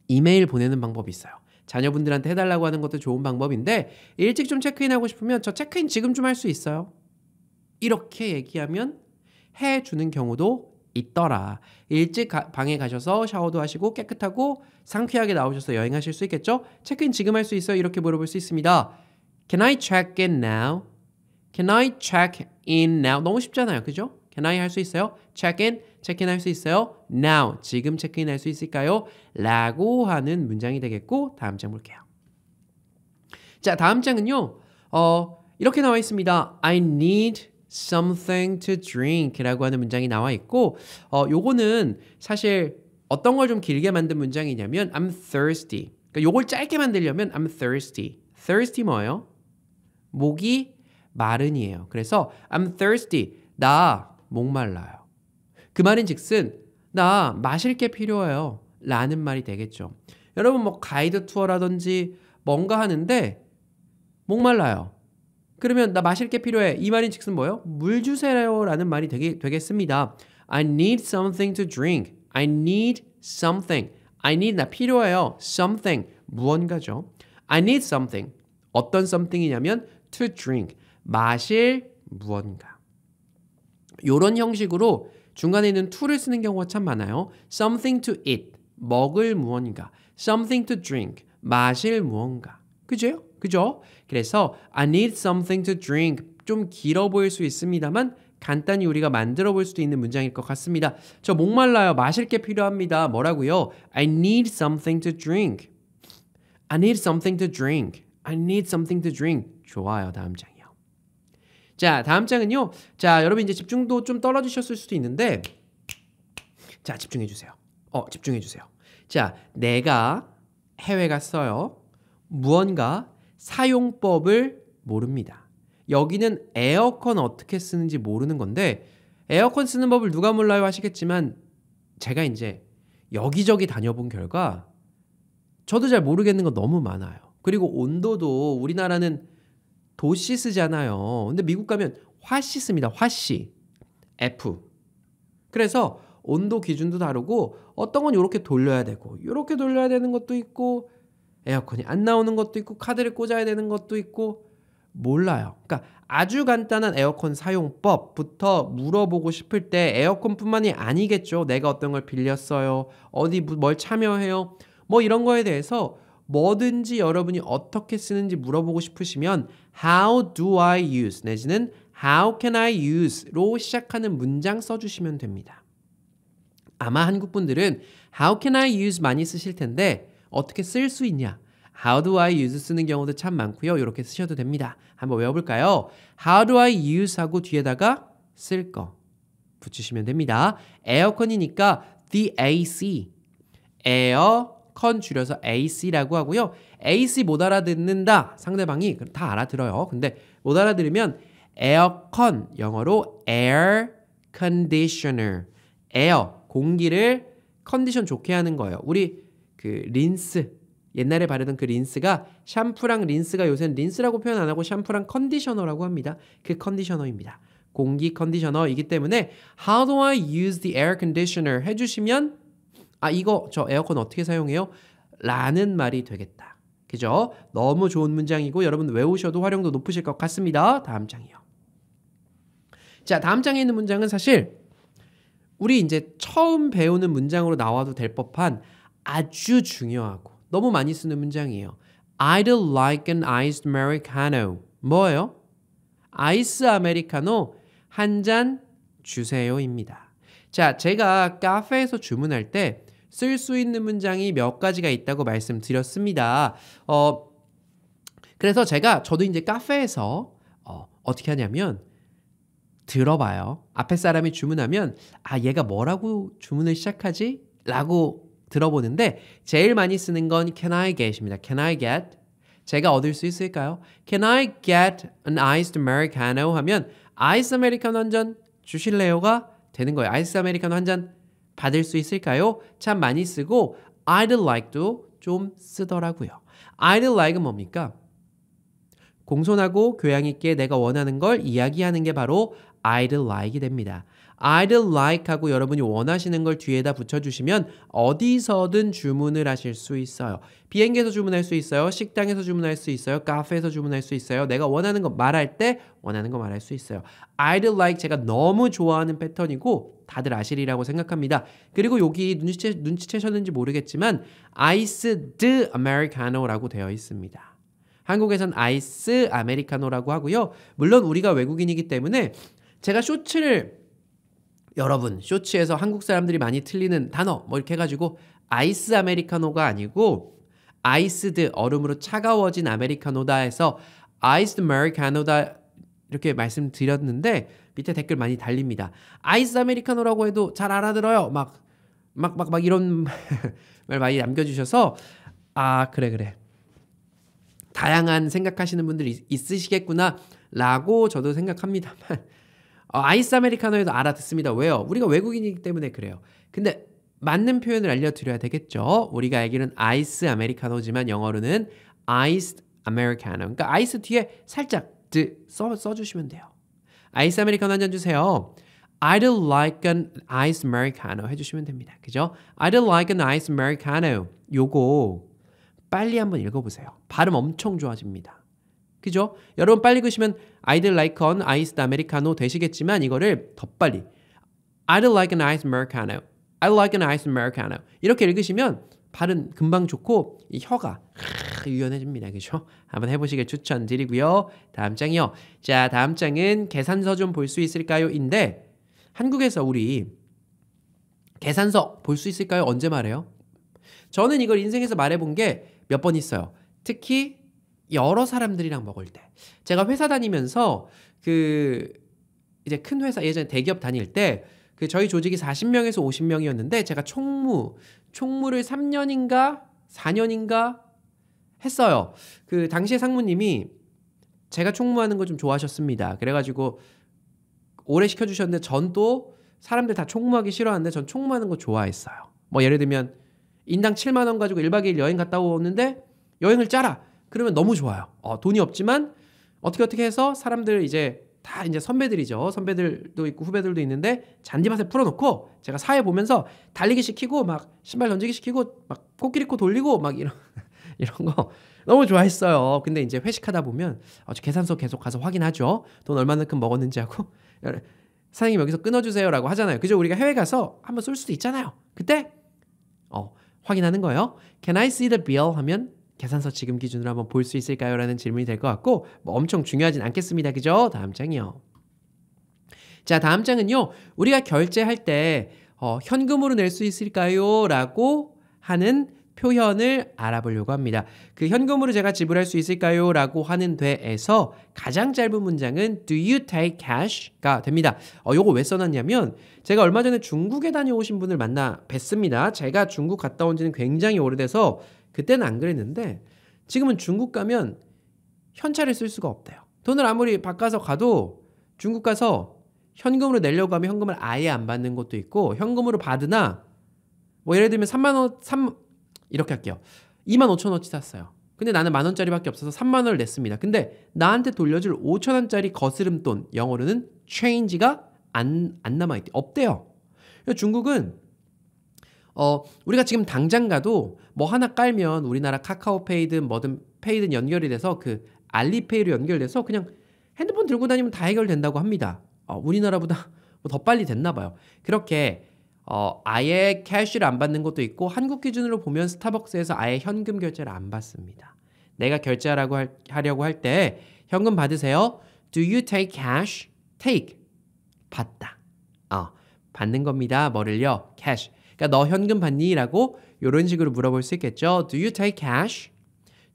이메일 보내는 방법이 있어요. 자녀분들한테 해달라고 하는 것도 좋은 방법인데 일찍 좀 체크인 하고 싶으면 저 체크인 지금 좀 할 수 있어요. 이렇게 얘기하면 해주는 경우도 있더라. 일찍 가, 방에 가셔서 샤워도 하시고 깨끗하고 상쾌하게 나오셔서 여행하실 수 있겠죠? 체크인 지금 할 수 있어요. 이렇게 물어볼 수 있습니다. Can I check in now? Can I check in now? 너무 쉽잖아요. 그죠? Can I 할수 있어요? Check in, check in 할수 있어요? Now, 지금 c h e 할수 있을까요? 라고 하는 문장이 되겠고 다음 장 볼게요. 자, 다음 장은요. 어, 이렇게 나와 있습니다. I need something to drink 라고 하는 문장이 나와 있고 어, 요거는 사실 어떤 걸 좀 길게 만든 문장이냐면 I'm thirsty. 그러니까 요걸 짧게 만들려면 I'm thirsty. thirsty 뭐예요? 목이 마른이에요. 그래서 I'm thirsty. 나 목말라요. 그 말인 즉슨 나 마실 게 필요해요. 라는 말이 되겠죠. 여러분 뭐 가이드 투어라든지 뭔가 하는데 목말라요. 그러면 나 마실 게 필요해. 이 말인 즉슨 뭐예요? 물 주세요 라는 말이 되기, 되겠습니다. I need something to drink. I need something. I need 나 필요해요. something 무언가죠. I need something. 어떤 something이냐면 to drink 마실 무언가. 이런 형식으로 중간에 있는 to를 쓰는 경우가 참 많아요. something to eat, 먹을 무언가. something to drink, 마실 무언가. 그죠? 그죠? 그래서 I need something to drink 좀 길어 보일 수 있습니다만 간단히 우리가 만들어 볼 수도 있는 문장일 것 같습니다. 저 목말라요. 마실 게 필요합니다. 뭐라고요? I need something to drink. I need something to drink. I need something to drink. 좋아요. 다음 장. 자, 다음 장은요. 자, 여러분 이제 집중도 좀 떨어지셨을 수도 있는데 자, 집중해 주세요. 어, 집중해 주세요. 자, 내가 해외 갔어요. 무언가 사용법을 모릅니다. 여기는 에어컨 어떻게 쓰는지 모르는 건데 에어컨 쓰는 법을 누가 몰라요 하시겠지만 제가 이제 여기저기 다녀본 결과 저도 잘 모르겠는 거 너무 많아요. 그리고 온도도 우리나라는 도시 쓰잖아요. 근데 미국 가면 화씨 씁니다. 화씨. F. 그래서 온도 기준도 다르고 어떤 건 이렇게 돌려야 되고 이렇게 돌려야 되는 것도 있고 에어컨이 안 나오는 것도 있고 카드를 꽂아야 되는 것도 있고 몰라요. 그러니까 아주 간단한 에어컨 사용법부터 물어보고 싶을 때 에어컨뿐만이 아니겠죠. 내가 어떤 걸 빌렸어요. 어디 뭐, 뭘 참여해요. 뭐 이런 거에 대해서 뭐든지 여러분이 어떻게 쓰는지 물어보고 싶으시면 how do I use 내지는 how can I use로 시작하는 문장 써주시면 됩니다. 아마 한국 분들은 how can I use 많이 쓰실 텐데 어떻게 쓸 수 있냐? how do I use 쓰는 경우도 참 많고요. 이렇게 쓰셔도 됩니다. 한번 외워볼까요? how do I use 하고 뒤에다가 쓸 거 붙이시면 됩니다. 에어컨이니까 the AC 에어 컨 줄여서 AC라고 하고요. AC 못 알아듣는다. 상대방이 다 알아들어요. 근데 못 알아들으면 에어컨 영어로 air conditioner. 에어 공기를 컨디션 좋게 하는 거예요. 우리 그 린스 옛날에 바르던 그 린스가 샴푸랑 린스가 요새는 린스라고 표현 안 하고 샴푸랑 컨디셔너라고 합니다. 그 컨디셔너입니다. 공기 컨디셔너이기 때문에 how do I use the air conditioner 해주시면 아, 이거 저 에어컨 어떻게 사용해요? 라는 말이 되겠다. 그죠? 너무 좋은 문장이고 여러분 외우셔도 활용도 높으실 것 같습니다. 다음 장이요. 자, 다음 장에 있는 문장은 사실 우리 이제 처음 배우는 문장으로 나와도 될 법한 아주 중요하고 너무 많이 쓰는 문장이에요. I'd like an iced americano. 뭐예요? 아이스 아메리카노 한 잔 주세요입니다. 자, 제가 카페에서 주문할 때 쓸 수 있는 문장이 몇 가지가 있다고 말씀드렸습니다. 어, 그래서 제가 저도 이제 카페에서 어, 어떻게 하냐면 들어봐요. 앞에 사람이 주문하면 아 얘가 뭐라고 주문을 시작하지? 라고 들어보는데 제일 많이 쓰는 건 can I get입니다. can I get? 제가 얻을 수 있을까요? can I get an iced americano 하면 아이스 아메리카노 한잔 주실래요가 되는 거예요. 아이스 아메리카노 한 잔 받을 수 있을까요? 참 많이 쓰고 I'd like도 좀 쓰더라고요. I'd like은 뭡니까? 공손하고 교양 있게 내가 원하는 걸 이야기하는 게 바로 I'd like이 됩니다. I'd like 하고 여러분이 원하시는 걸 뒤에다 붙여주시면 어디서든 주문을 하실 수 있어요. 비행기에서 주문할 수 있어요. 식당에서 주문할 수 있어요. 카페에서 주문할 수 있어요. 내가 원하는 거 말할 때 원하는 거 말할 수 있어요. I'd like 제가 너무 좋아하는 패턴이고 다들 아시리라고 생각합니다. 그리고 여기 눈치채, 눈치채셨는지 모르겠지만 아이스드 아메리카노라고 되어 있습니다. 한국에선 아이스 아메리카노라고 하고요. 물론 우리가 외국인이기 때문에 제가 쇼츠를 여러분 쇼츠에서 한국 사람들이 많이 틀리는 단어 뭐 이렇게 해가지고 아이스 아메리카노가 아니고 아이스드 얼음으로 차가워진 아메리카노다 해서 아이스 아메리카노다 이렇게 말씀드렸는데 밑에 댓글 많이 달립니다. 아이스 아메리카노라고 해도 잘 알아들어요. 막 막막 막, 막 이런 *laughs* 말 많이 남겨주셔서 아 그래 그래 다양한 생각하시는 분들이 있, 있으시겠구나 라고 저도 생각합니다만 어, 아이스 아메리카노에도 알아듣습니다. 왜요? 우리가 외국인이기 때문에 그래요. 근데 맞는 표현을 알려드려야 되겠죠. 우리가 알기는 아이스 아메리카노지만 영어로는 아이스 아메리카노. 그러니까 아이스 뒤에 살짝 드 써, 써주시면 돼요. 아이스 아메리카노 한 잔 주세요. I'd like an ice americano 해주시면 됩니다. 그죠? I'd like an ice americano. 요거 빨리 한번 읽어보세요. 발음 엄청 좋아집니다. 그죠? 여러분 빨리 그시면 I'd like an iced americano 되시겠지만 이거를 더 빨리 I'd like an iced americano i like an iced americano 이렇게 읽으시면 발은 금방 좋고 이 혀가 유연해집니다. 그죠? 한번 해보시길 추천드리고요. 다음 장이요. 자, 다음 장은 계산서 좀 볼 수 있을까요? 인데 한국에서 우리 계산서 볼 수 있을까요? 언제 말해요? 저는 이걸 인생에서 말해본 게 몇 번 있어요. 특히 여러 사람들이랑 먹을 때 제가 회사 다니면서 그 이제 큰 회사 예전에 대기업 다닐 때 그 저희 조직이 40명에서 50명이었는데 제가 총무 총무를 3년인가 4년인가 했어요. 그 당시에 상무님이 제가 총무하는 거 좀 좋아하셨습니다. 그래가지고 오래 시켜주셨는데 전 또 사람들 다 총무하기 싫어하는데 전 총무하는 거 좋아했어요. 뭐 예를 들면 인당 7만 원 가지고 1박 2일 여행 갔다 오는데 여행을 짜라. 그러면 너무 좋아요. 어, 돈이 없지만 어떻게 어떻게 해서 사람들 이제 다 이제 선배들이죠. 선배들도 있고 후배들도 있는데 잔디밭에 풀어놓고 제가 사회 보면서 달리기 시키고 막 신발 던지기 시키고 막 코끼리코 돌리고 막 이런 *laughs* 이런 거 너무 좋아했어요. 근데 이제 회식하다 보면 어, 계산서 계속 가서 확인하죠. 돈 얼마만큼 먹었는지 하고 *laughs* 사장님 여기서 끊어주세요라고 하잖아요. 그죠? 우리가 해외 가서 한번 쏠 수도 있잖아요. 그때 어, 확인하는 거예요. Can I see the bill? 하면 계산서 지금 기준으로 한번 볼 수 있을까요? 라는 질문이 될 것 같고 뭐 엄청 중요하진 않겠습니다. 그죠? 다음 장이요. 자 다음 장은요. 우리가 결제할 때 어, 현금으로 낼 수 있을까요? 라고 하는 표현을 알아보려고 합니다. 그 현금으로 제가 지불할 수 있을까요? 라고 하는 데에서 가장 짧은 문장은 Do you take cash?가 됩니다. 어, 요거 왜 써놨냐면 제가 얼마 전에 중국에 다녀오신 분을 만나 뵀습니다. 제가 중국 갔다 온 지는 굉장히 오래돼서 그때는 안 그랬는데 지금은 중국 가면 현찰을 쓸 수가 없대요. 돈을 아무리 바꿔서 가도 중국 가서 현금으로 내려고 하면 현금을 아예 안 받는 것도 있고 현금으로 받으나 뭐 예를 들면 3만 원, 3 이렇게 할게요. 2만 5천 원치 샀어요. 근데 나는 만 원짜리밖에 없어서 3만 원을 냈습니다. 근데 나한테 돌려줄 5천 원짜리 거스름 돈 영어로는 change가 안, 안 남아있대 없대요. 중국은 어 우리가 지금 당장 가도 뭐 하나 깔면 우리나라 카카오페이든 뭐든 페이든 연결이 돼서 그 알리페이로 연결돼서 그냥 핸드폰 들고 다니면 다 해결된다고 합니다. 어, 우리나라보다 *laughs* 뭐 더 빨리 됐나 봐요. 그렇게 어, 아예 캐시를 안 받는 것도 있고 한국 기준으로 보면 스타벅스에서 아예 현금 결제를 안 받습니다. 내가 결제하라고 할, 하려고 할 때 현금 받으세요. Do you take cash? Take 받다. 어, 받는 겁니다. 뭐를요? Cash 그러니까 너 현금 받니? 라고 이런 식으로 물어볼 수 있겠죠. Do you take cash?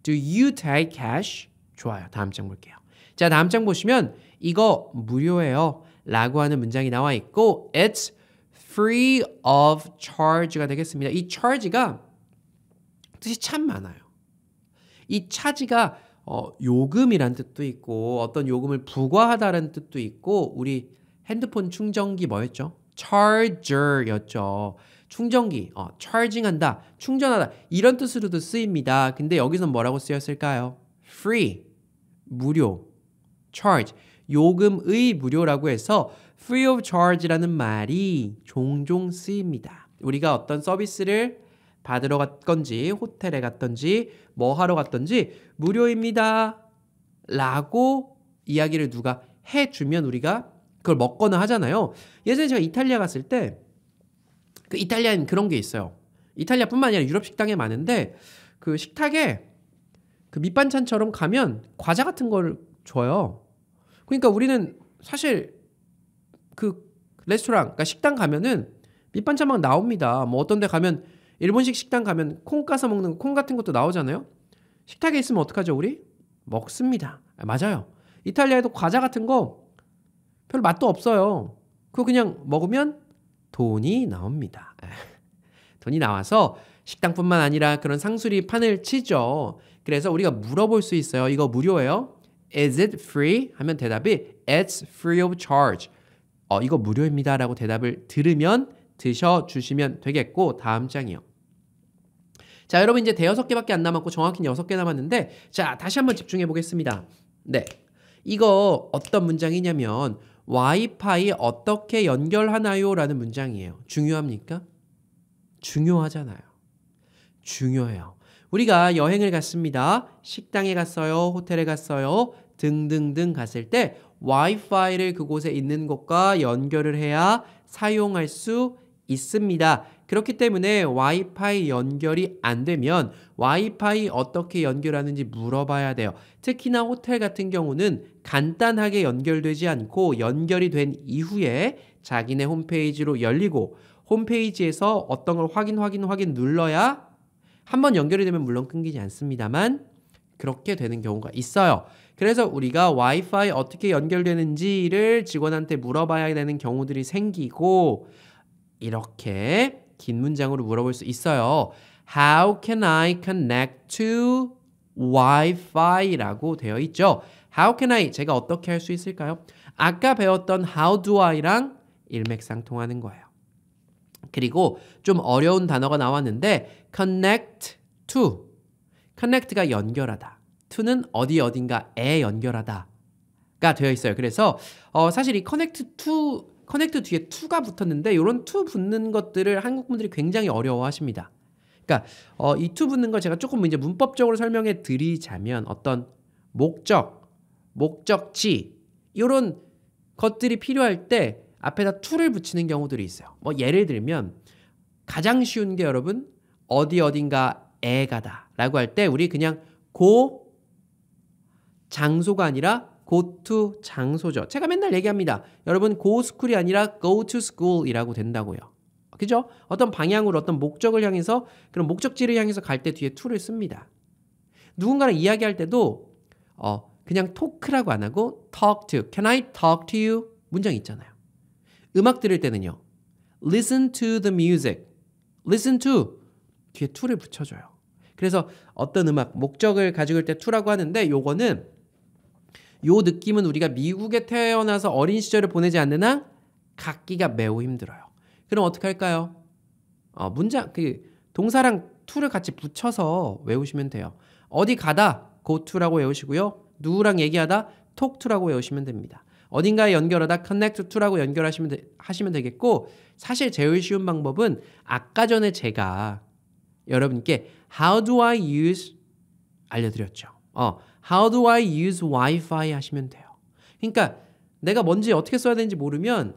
Do you take cash? 좋아요. 다음 장 볼게요. 자, 다음 장 보시면 이거 무료예요. 라고 하는 문장이 나와 있고 It's free of charge가 되겠습니다. 이 charge가 뜻이 참 많아요. 이 차지가 어, 요금이란 뜻도 있고 어떤 요금을 부과하다라는 뜻도 있고 우리 핸드폰 충전기 뭐였죠? charger였죠. 충전기, 어, charging한다, 충전하다 이런 뜻으로도 쓰입니다. 근데 여기서 뭐라고 쓰였을까요? free, 무료, charge, 요금의 무료라고 해서 free of charge라는 말이 종종 쓰입니다. 우리가 어떤 서비스를 받으러 갔던지 호텔에 갔던지 뭐 하러 갔던지 무료입니다 라고 이야기를 누가 해주면 우리가 그걸 먹거나 하잖아요 예전에 제가 이탈리아 갔을 때 그이탈리아엔 그런 게 있어요. 이탈리아뿐만 아니라 유럽 식당에 많은데 그 식탁에 그 밑반찬처럼 가면 과자 같은 걸 줘요. 그러니까 우리는 사실 그 레스토랑, 그니까 식당 가면은 밑반찬 만 나옵니다. 뭐 어떤 데 가면 일본식 식당 가면 콩 까서 먹는 콩 같은 것도 나오잖아요. 식탁에 있으면 어떡하죠, 우리? 먹습니다. 아, 맞아요. 이탈리아에도 과자 같은 거별 맛도 없어요. 그거 그냥 먹으면 돈이 나옵니다. 예. 돈이 나와서 식당뿐만 아니라 그런 상수리 판을 치죠. 그래서 우리가 물어볼 수 있어요. 이거 무료예요? Is it free? 하면 대답이 It's free of charge. 어, 이거 무료입니다. 라고 대답을 들으면 드셔주시면 되겠고 다음 장이요. 자, 여러분 이제 대여섯 개밖에 안 남았고 정확히는 여섯 개 남았는데 자, 다시 한번 집중해 보겠습니다. 네. 이거 어떤 문장이냐면 와이파이 어떻게 연결하나요? 라는 문장이에요. 중요합니까? 중요하잖아요. 중요해요. 우리가 여행을 갔습니다. 식당에 갔어요. 호텔에 갔어요. 등등등 갔을 때 와이파이를 그곳에 있는 곳과 연결을 해야 사용할 수 있습니다. 그렇기 때문에 와이파이 연결이 안 되면 와이파이 어떻게 연결하는지 물어봐야 돼요. 특히나 호텔 같은 경우는 간단하게 연결되지 않고 연결이 된 이후에 자기네 홈페이지로 열리고 홈페이지에서 어떤 걸 확인 확인 확인 눌러야 한 번 연결이 되면 물론 끊기지 않습니다만 그렇게 되는 경우가 있어요. 그래서 우리가 와이파이 어떻게 연결되는지를 직원한테 물어봐야 되는 경우들이 생기고 이렇게 긴 문장으로 물어볼 수 있어요. How can I connect to Wi-Fi라고 되어 있죠. How can I? 제가 어떻게 할 수 있을까요? 아까 배웠던 how do I랑 일맥상통하는 거예요. 그리고 좀 어려운 단어가 나왔는데 connect to connect가 연결하다 to는 어디 어딘가에 연결하다가 되어 있어요. 그래서 어, 사실 이 connect to 커넥트 뒤에 투가 붙었는데 이런 투 붙는 것들을 한국 분들이 굉장히 어려워하십니다. 그러니까 어, 이투 붙는 걸 제가 조금 이제 문법적으로 설명해 드리자면 어떤 목적, 목적지 이런 것들이 필요할 때 앞에다 투를 붙이는 경우들이 있어요. 뭐 예를 들면 가장 쉬운 게 여러분 어디 어딘가 애가다라고 할 때 우리 그냥 고 장소가 아니라 고투 장소죠. 제가 맨날 얘기합니다. 여러분 고스쿨이 아니라 go to school이라고 된다고요. 그죠? 어떤 방향으로 어떤 목적을 향해서 그런 목적지를 향해서 갈 때 뒤에 to를 씁니다. 누군가랑 이야기할 때도 어, 그냥 토크라고안 하고 talk to. Can I talk to you? 문장 있잖아요. 음악 들을 때는요. listen to the music. listen to 뒤에 to를 붙여줘요. 그래서 어떤 음악 목적을 가지고 있을 때 to라고 하는데 요거는 요 느낌은 우리가 미국에 태어나서 어린 시절을 보내지 않는 한 갖기가 매우 힘들어요. 그럼 어떻게 할까요? 어, 문장 그 동사랑 to를 같이 붙여서 외우시면 돼요. 어디 가다 go to라고 외우시고요. 누구랑 얘기하다 talk to라고 외우시면 됩니다. 어딘가에 연결하다 connect to라고 연결하시면 되, 하시면 되겠고 사실 제일 쉬운 방법은 아까 전에 제가 여러분께 how do I use 알려드렸죠. 어, How do I use Wi-Fi 하시면 돼요. 그러니까 내가 뭔지 어떻게 써야 되는지 모르면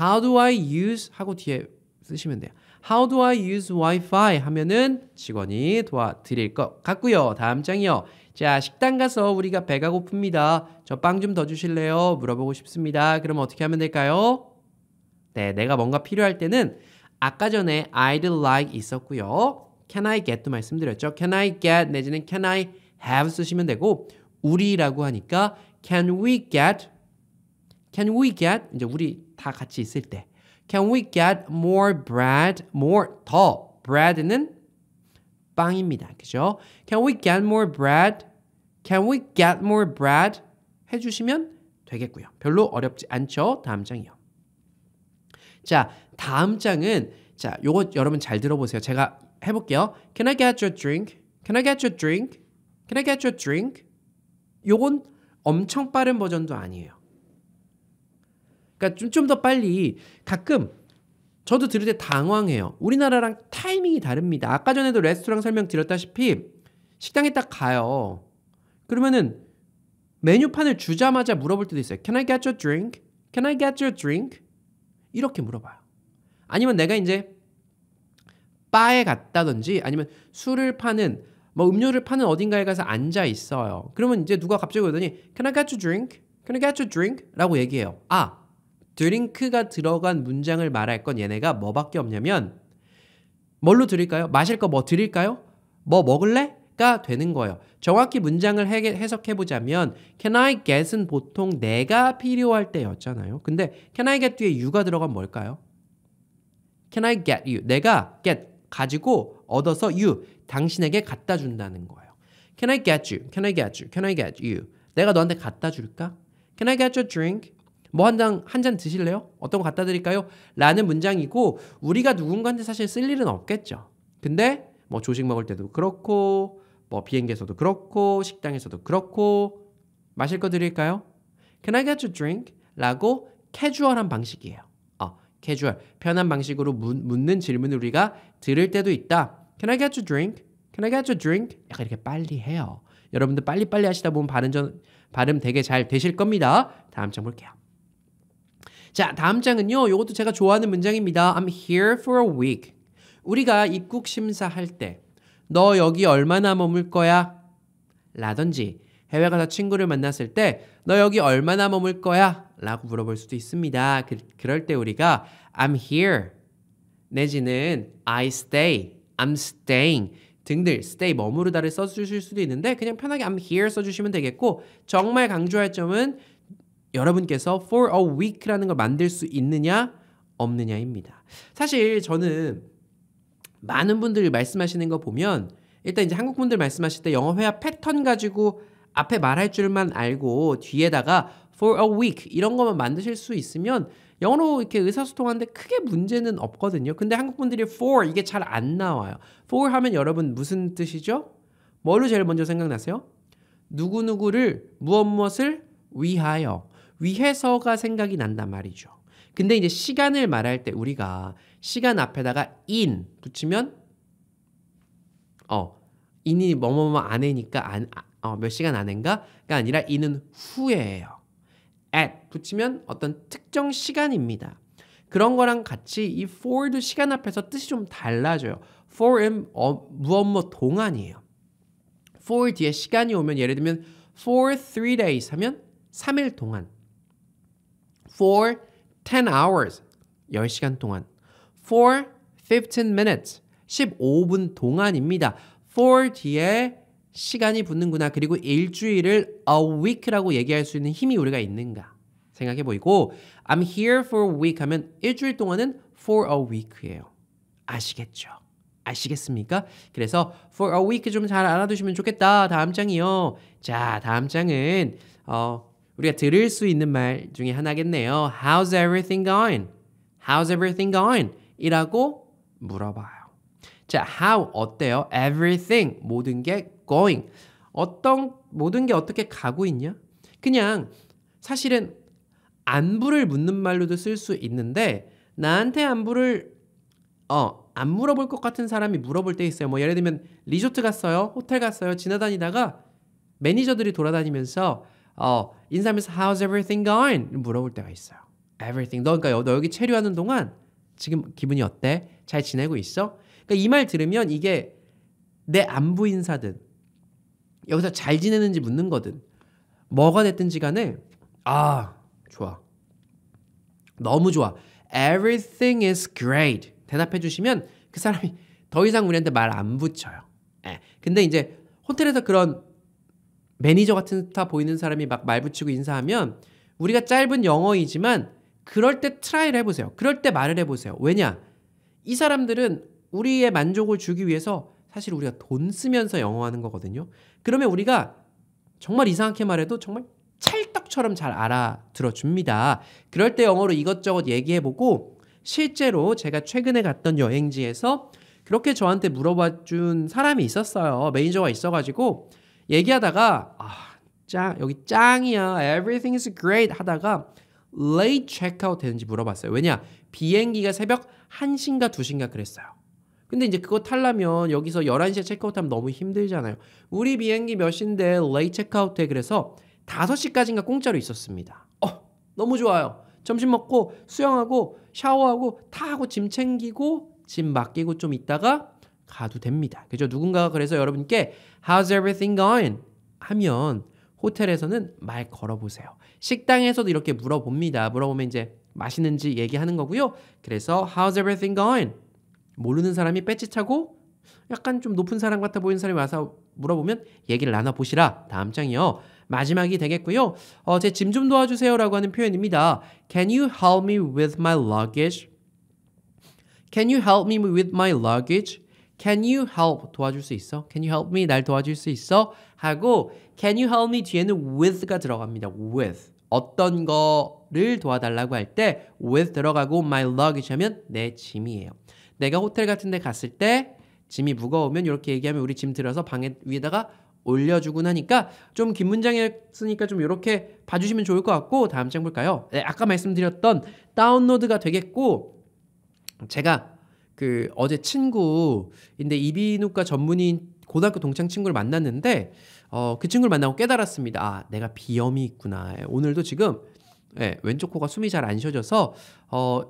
How do I use 하고 뒤에 쓰시면 돼요. How do I use Wi-Fi 하면은 직원이 도와드릴 것 같고요. 다음 장이요. 자, 식당 가서 우리가 배가 고픕니다. 저 빵 좀 더 주실래요? 물어보고 싶습니다. 그럼 어떻게 하면 될까요? 네, 내가 뭔가 필요할 때는 아까 전에 I'd like 있었고요. Can I get도 말씀드렸죠. Can I get 내지는 Can I have 쓰시면 되고 우리라고 하니까 can we get can we get 이제 우리 다 같이 있을 때 can we get more bread more 더 bread는 빵입니다. 그죠? can we get more bread can we get more bread 해 주시면 되겠고요. 별로 어렵지 않죠? 다음 장이요. 자, 다음 장은 자, 요거 여러분 잘 들어보세요. 제가 해볼게요. Can I get your drink? Can I get your drink? Can I get you a drink? 요건 엄청 빠른 버전도 아니에요. 그러니까 좀 좀 더 빨리 가끔 저도 들을 때 당황해요. 우리나라랑 타이밍이 다릅니다. 아까 전에도 레스토랑 설명 드렸다시피 식당에 딱 가요. 그러면은 메뉴판을 주자마자 물어볼 때도 있어요. Can I get your drink? Can I get your drink? 이렇게 물어봐요. 아니면 내가 이제 바에 갔다든지 아니면 술을 파는 뭐 음료를 파는 어딘가에 가서 앉아 있어요. 그러면 이제 누가 갑자기 오더니 Can I get you drink? Can I get you drink? 라고 얘기해요. 아, 드링크가 들어간 문장을 말할 건 얘네가 뭐밖에 없냐면 뭘로 드릴까요? 마실 거 뭐 드릴까요? 뭐 먹을래? 가 되는 거예요. 정확히 문장을 해석해 보자면 can I get은 보통 내가 필요할 때였잖아요. 근데 can I get 뒤에 you가 들어간 뭘까요? can I get you? 내가 get 가지고 얻어서 you 당신에게 갖다 준다는 거예요. Can I get you? Can I get you? Can I get you? 내가 너한테 갖다 줄까? Can I get you a drink? 뭐 한잔한잔 드실래요? 어떤 거 갖다 드릴까요? 라는 문장이고 우리가 누군가한테 사실 쓸 일은 없겠죠. 근데 뭐 조식 먹을 때도 그렇고 뭐 비행기에서도 그렇고 식당에서도 그렇고 마실 거 드릴까요? Can I get you a drink? 라고 캐주얼한 방식이에요. 캐주얼, 편한 방식으로 묻는 질문을 우리가 들을 때도 있다. Can I get you drink? Can I get you drink? 약간 이렇게 빨리 해요. 여러분들 빨리빨리 하시다 보면 발음, 전, 발음 되게 잘 되실 겁니다. 다음 장 볼게요. 자, 다음 장은요. 이것도 제가 좋아하는 문장입니다. I'm here for a week. 우리가 입국 심사할 때, 너 여기 얼마나 머물 거야? 라든지, 해외 가서 친구를 만났을 때, 너 여기 얼마나 머물 거야? 라고 물어볼 수도 있습니다. 그, 그럴 때 우리가 I'm here 내지는 I stay, I'm staying 등등 stay 머무르다를 써주실 수도 있는데 그냥 편하게 I'm here 써주시면 되겠고 정말 강조할 점은 여러분께서 for a week라는 걸 만들 수 있느냐 없느냐입니다. 사실 저는 많은 분들이 말씀하시는 거 보면 일단 이제 한국 분들 말씀하실 때 영어 회화 패턴 가지고 앞에 말할 줄만 알고 뒤에다가 for a week 이런 것만 만드실 수 있으면 영어로 이렇게 의사소통하는데 크게 문제는 없거든요. 근데 한국 분들이 for 이게 잘 안 나와요. for 하면 여러분 무슨 뜻이죠? 뭘로 제일 먼저 생각나세요? 누구누구를 무엇 무엇을 위하여 위해서가 생각이 난단 말이죠. 근데 이제 시간을 말할 때 우리가 시간 앞에다가 in 붙이면 어 in이 뭐뭐뭐 안에니까 안, 아, 어, 몇 시간 안인가가 에 아니라 in은 후에예요. at 붙이면 어떤 특정 시간입니다. 그런 거랑 같이 이 for도 시간 앞에서 뜻이 좀 달라져요. for은 어, 무엇뭐 동안이에요. for 뒤에 시간이 오면 예를 들면 for three days 하면 3일 동안 for 10 hours 10시간 동안 for 15 minutes 15분 동안입니다. for 뒤에 시간이 붙는구나. 그리고 일주일을 a week라고 얘기할 수 있는 힘이 우리가 있는가 생각해 보이고 I'm here for a week 하면 일주일 동안은 for a week예요. 아시겠죠? 아시겠습니까? 그래서 for a week 좀 잘 알아두시면 좋겠다. 다음 장이요. 자, 다음 장은 어, 우리가 들을 수 있는 말 중에 하나겠네요. How's everything going? How's everything going? 이라고 물어봐요. 자, how 어때요? Everything 모든 게 going. 어떤 모든 게 어떻게 가고 있냐? 그냥 사실은 안부를 묻는 말로도 쓸 수 있는데 나한테 안부를 어, 안 물어볼 것 같은 사람이 물어볼 때 있어요. 뭐 예를 들면 리조트 갔어요. 호텔 갔어요. 지나다니다가 매니저들이 돌아다니면서 어, 인사하면서 how's everything going? 물어볼 때가 있어요. everything. 너 그러니까 너 여기 체류하는 동안 지금 기분이 어때? 잘 지내고 있어? 그러니까 이말 들으면 이게 내 안부 인사든 여기서 잘 지내는지 묻는 거든 뭐가 됐든지 간에 아 좋아 너무 좋아 everything is great 대답해 주시면 그 사람이 더 이상 우리한테 말 안 붙여요 예. 근데 이제 호텔에서 그런 매니저 같은 스타 보이는 사람이 막 말 붙이고 인사하면 우리가 짧은 영어이지만 그럴 때 트라이를 해보세요 그럴 때 말을 해보세요 왜냐 이 사람들은 우리의 만족을 주기 위해서 사실 우리가 돈 쓰면서 영어하는 거거든요. 그러면 우리가 정말 이상하게 말해도 정말 찰떡처럼 잘 알아들어 줍니다. 그럴 때 영어로 이것저것 얘기해 보고 실제로 제가 최근에 갔던 여행지에서 그렇게 저한테 물어봐 준 사람이 있었어요. 매니저가 있어가지고 얘기하다가 아, 짱 여기 짱이야. Everything's i great 하다가 late checkout 되는지 물어봤어요. 왜냐? 비행기가 새벽 1신가2신가 그랬어요. 근데 이제 그거 타려면 여기서 11시에 체크아웃하면 너무 힘들잖아요. 우리 비행기 몇 시인데 레이 체크아웃해 그래서 5시까지인가 공짜로 있었습니다. 어, 너무 좋아요. 점심 먹고 수영하고 샤워하고 다 하고 짐 챙기고 짐 맡기고 좀 있다가 가도 됩니다. 그죠? 누군가가 그래서 여러분께 How's everything going? 하면 호텔에서는 말 걸어보세요. 식당에서도 이렇게 물어봅니다. 물어보면 이제 맛있는지 얘기하는 거고요. 그래서 How's everything going? 모르는 사람이 뺏지 차고 약간 좀 높은 사람 같아 보이는 사람이 와서 물어보면 얘기를 나눠보시라. 다음 장이요. 마지막이 되겠고요. 어, 제 짐 좀 도와주세요 라고 하는 표현입니다. Can you help me with my luggage? Can you help me with my luggage? Can you help 도와줄 수 있어? Can you help me 날 도와줄 수 있어? 하고 Can you help me 뒤에는 with가 들어갑니다. with 어떤 거를 도와달라고 할 때 with 들어가고 my luggage 하면 내 짐이에요. 내가 호텔 같은 데 갔을 때 짐이 무거우면 이렇게 얘기하면 우리 짐 들어서 방에 위에다가 올려주고나니까좀 긴 문장이었으니까 좀 이렇게 봐주시면 좋을 것 같고 다음 장 볼까요? 네, 아까 말씀드렸던 다운로드가 되겠고 제가 그 어제 친구인데 이비인후과 전문의인 고등학교 동창 친구를 만났는데 어, 그 친구를 만나고 깨달았습니다. 아, 내가 비염이 있구나. 예, 오늘도 지금 예, 왼쪽 코가 숨이 잘 안 쉬어져서 어,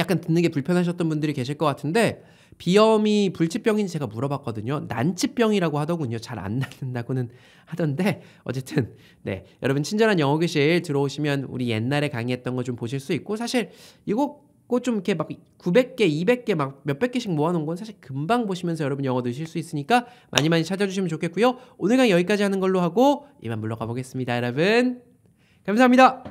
약간 듣는 게 불편하셨던 분들이 계실 것 같은데 비염이 불치병인지 제가 물어봤거든요. 난치병이라고 하더군요. 잘 안 낫는다고는 하던데 어쨌든 네 여러분 친절한 영어교실 들어오시면 우리 옛날에 강의했던 거 좀 보실 수 있고 사실 이거 꼭 좀 이렇게 막 900개, 200개 막 몇 백 개씩 모아놓은 건 사실 금방 보시면서 여러분 영어 드실 수 있으니까 많이 많이 찾아주시면 좋겠고요. 오늘 강 여기까지 하는 걸로 하고 이만 물러가 보겠습니다, 여러분. 감사합니다.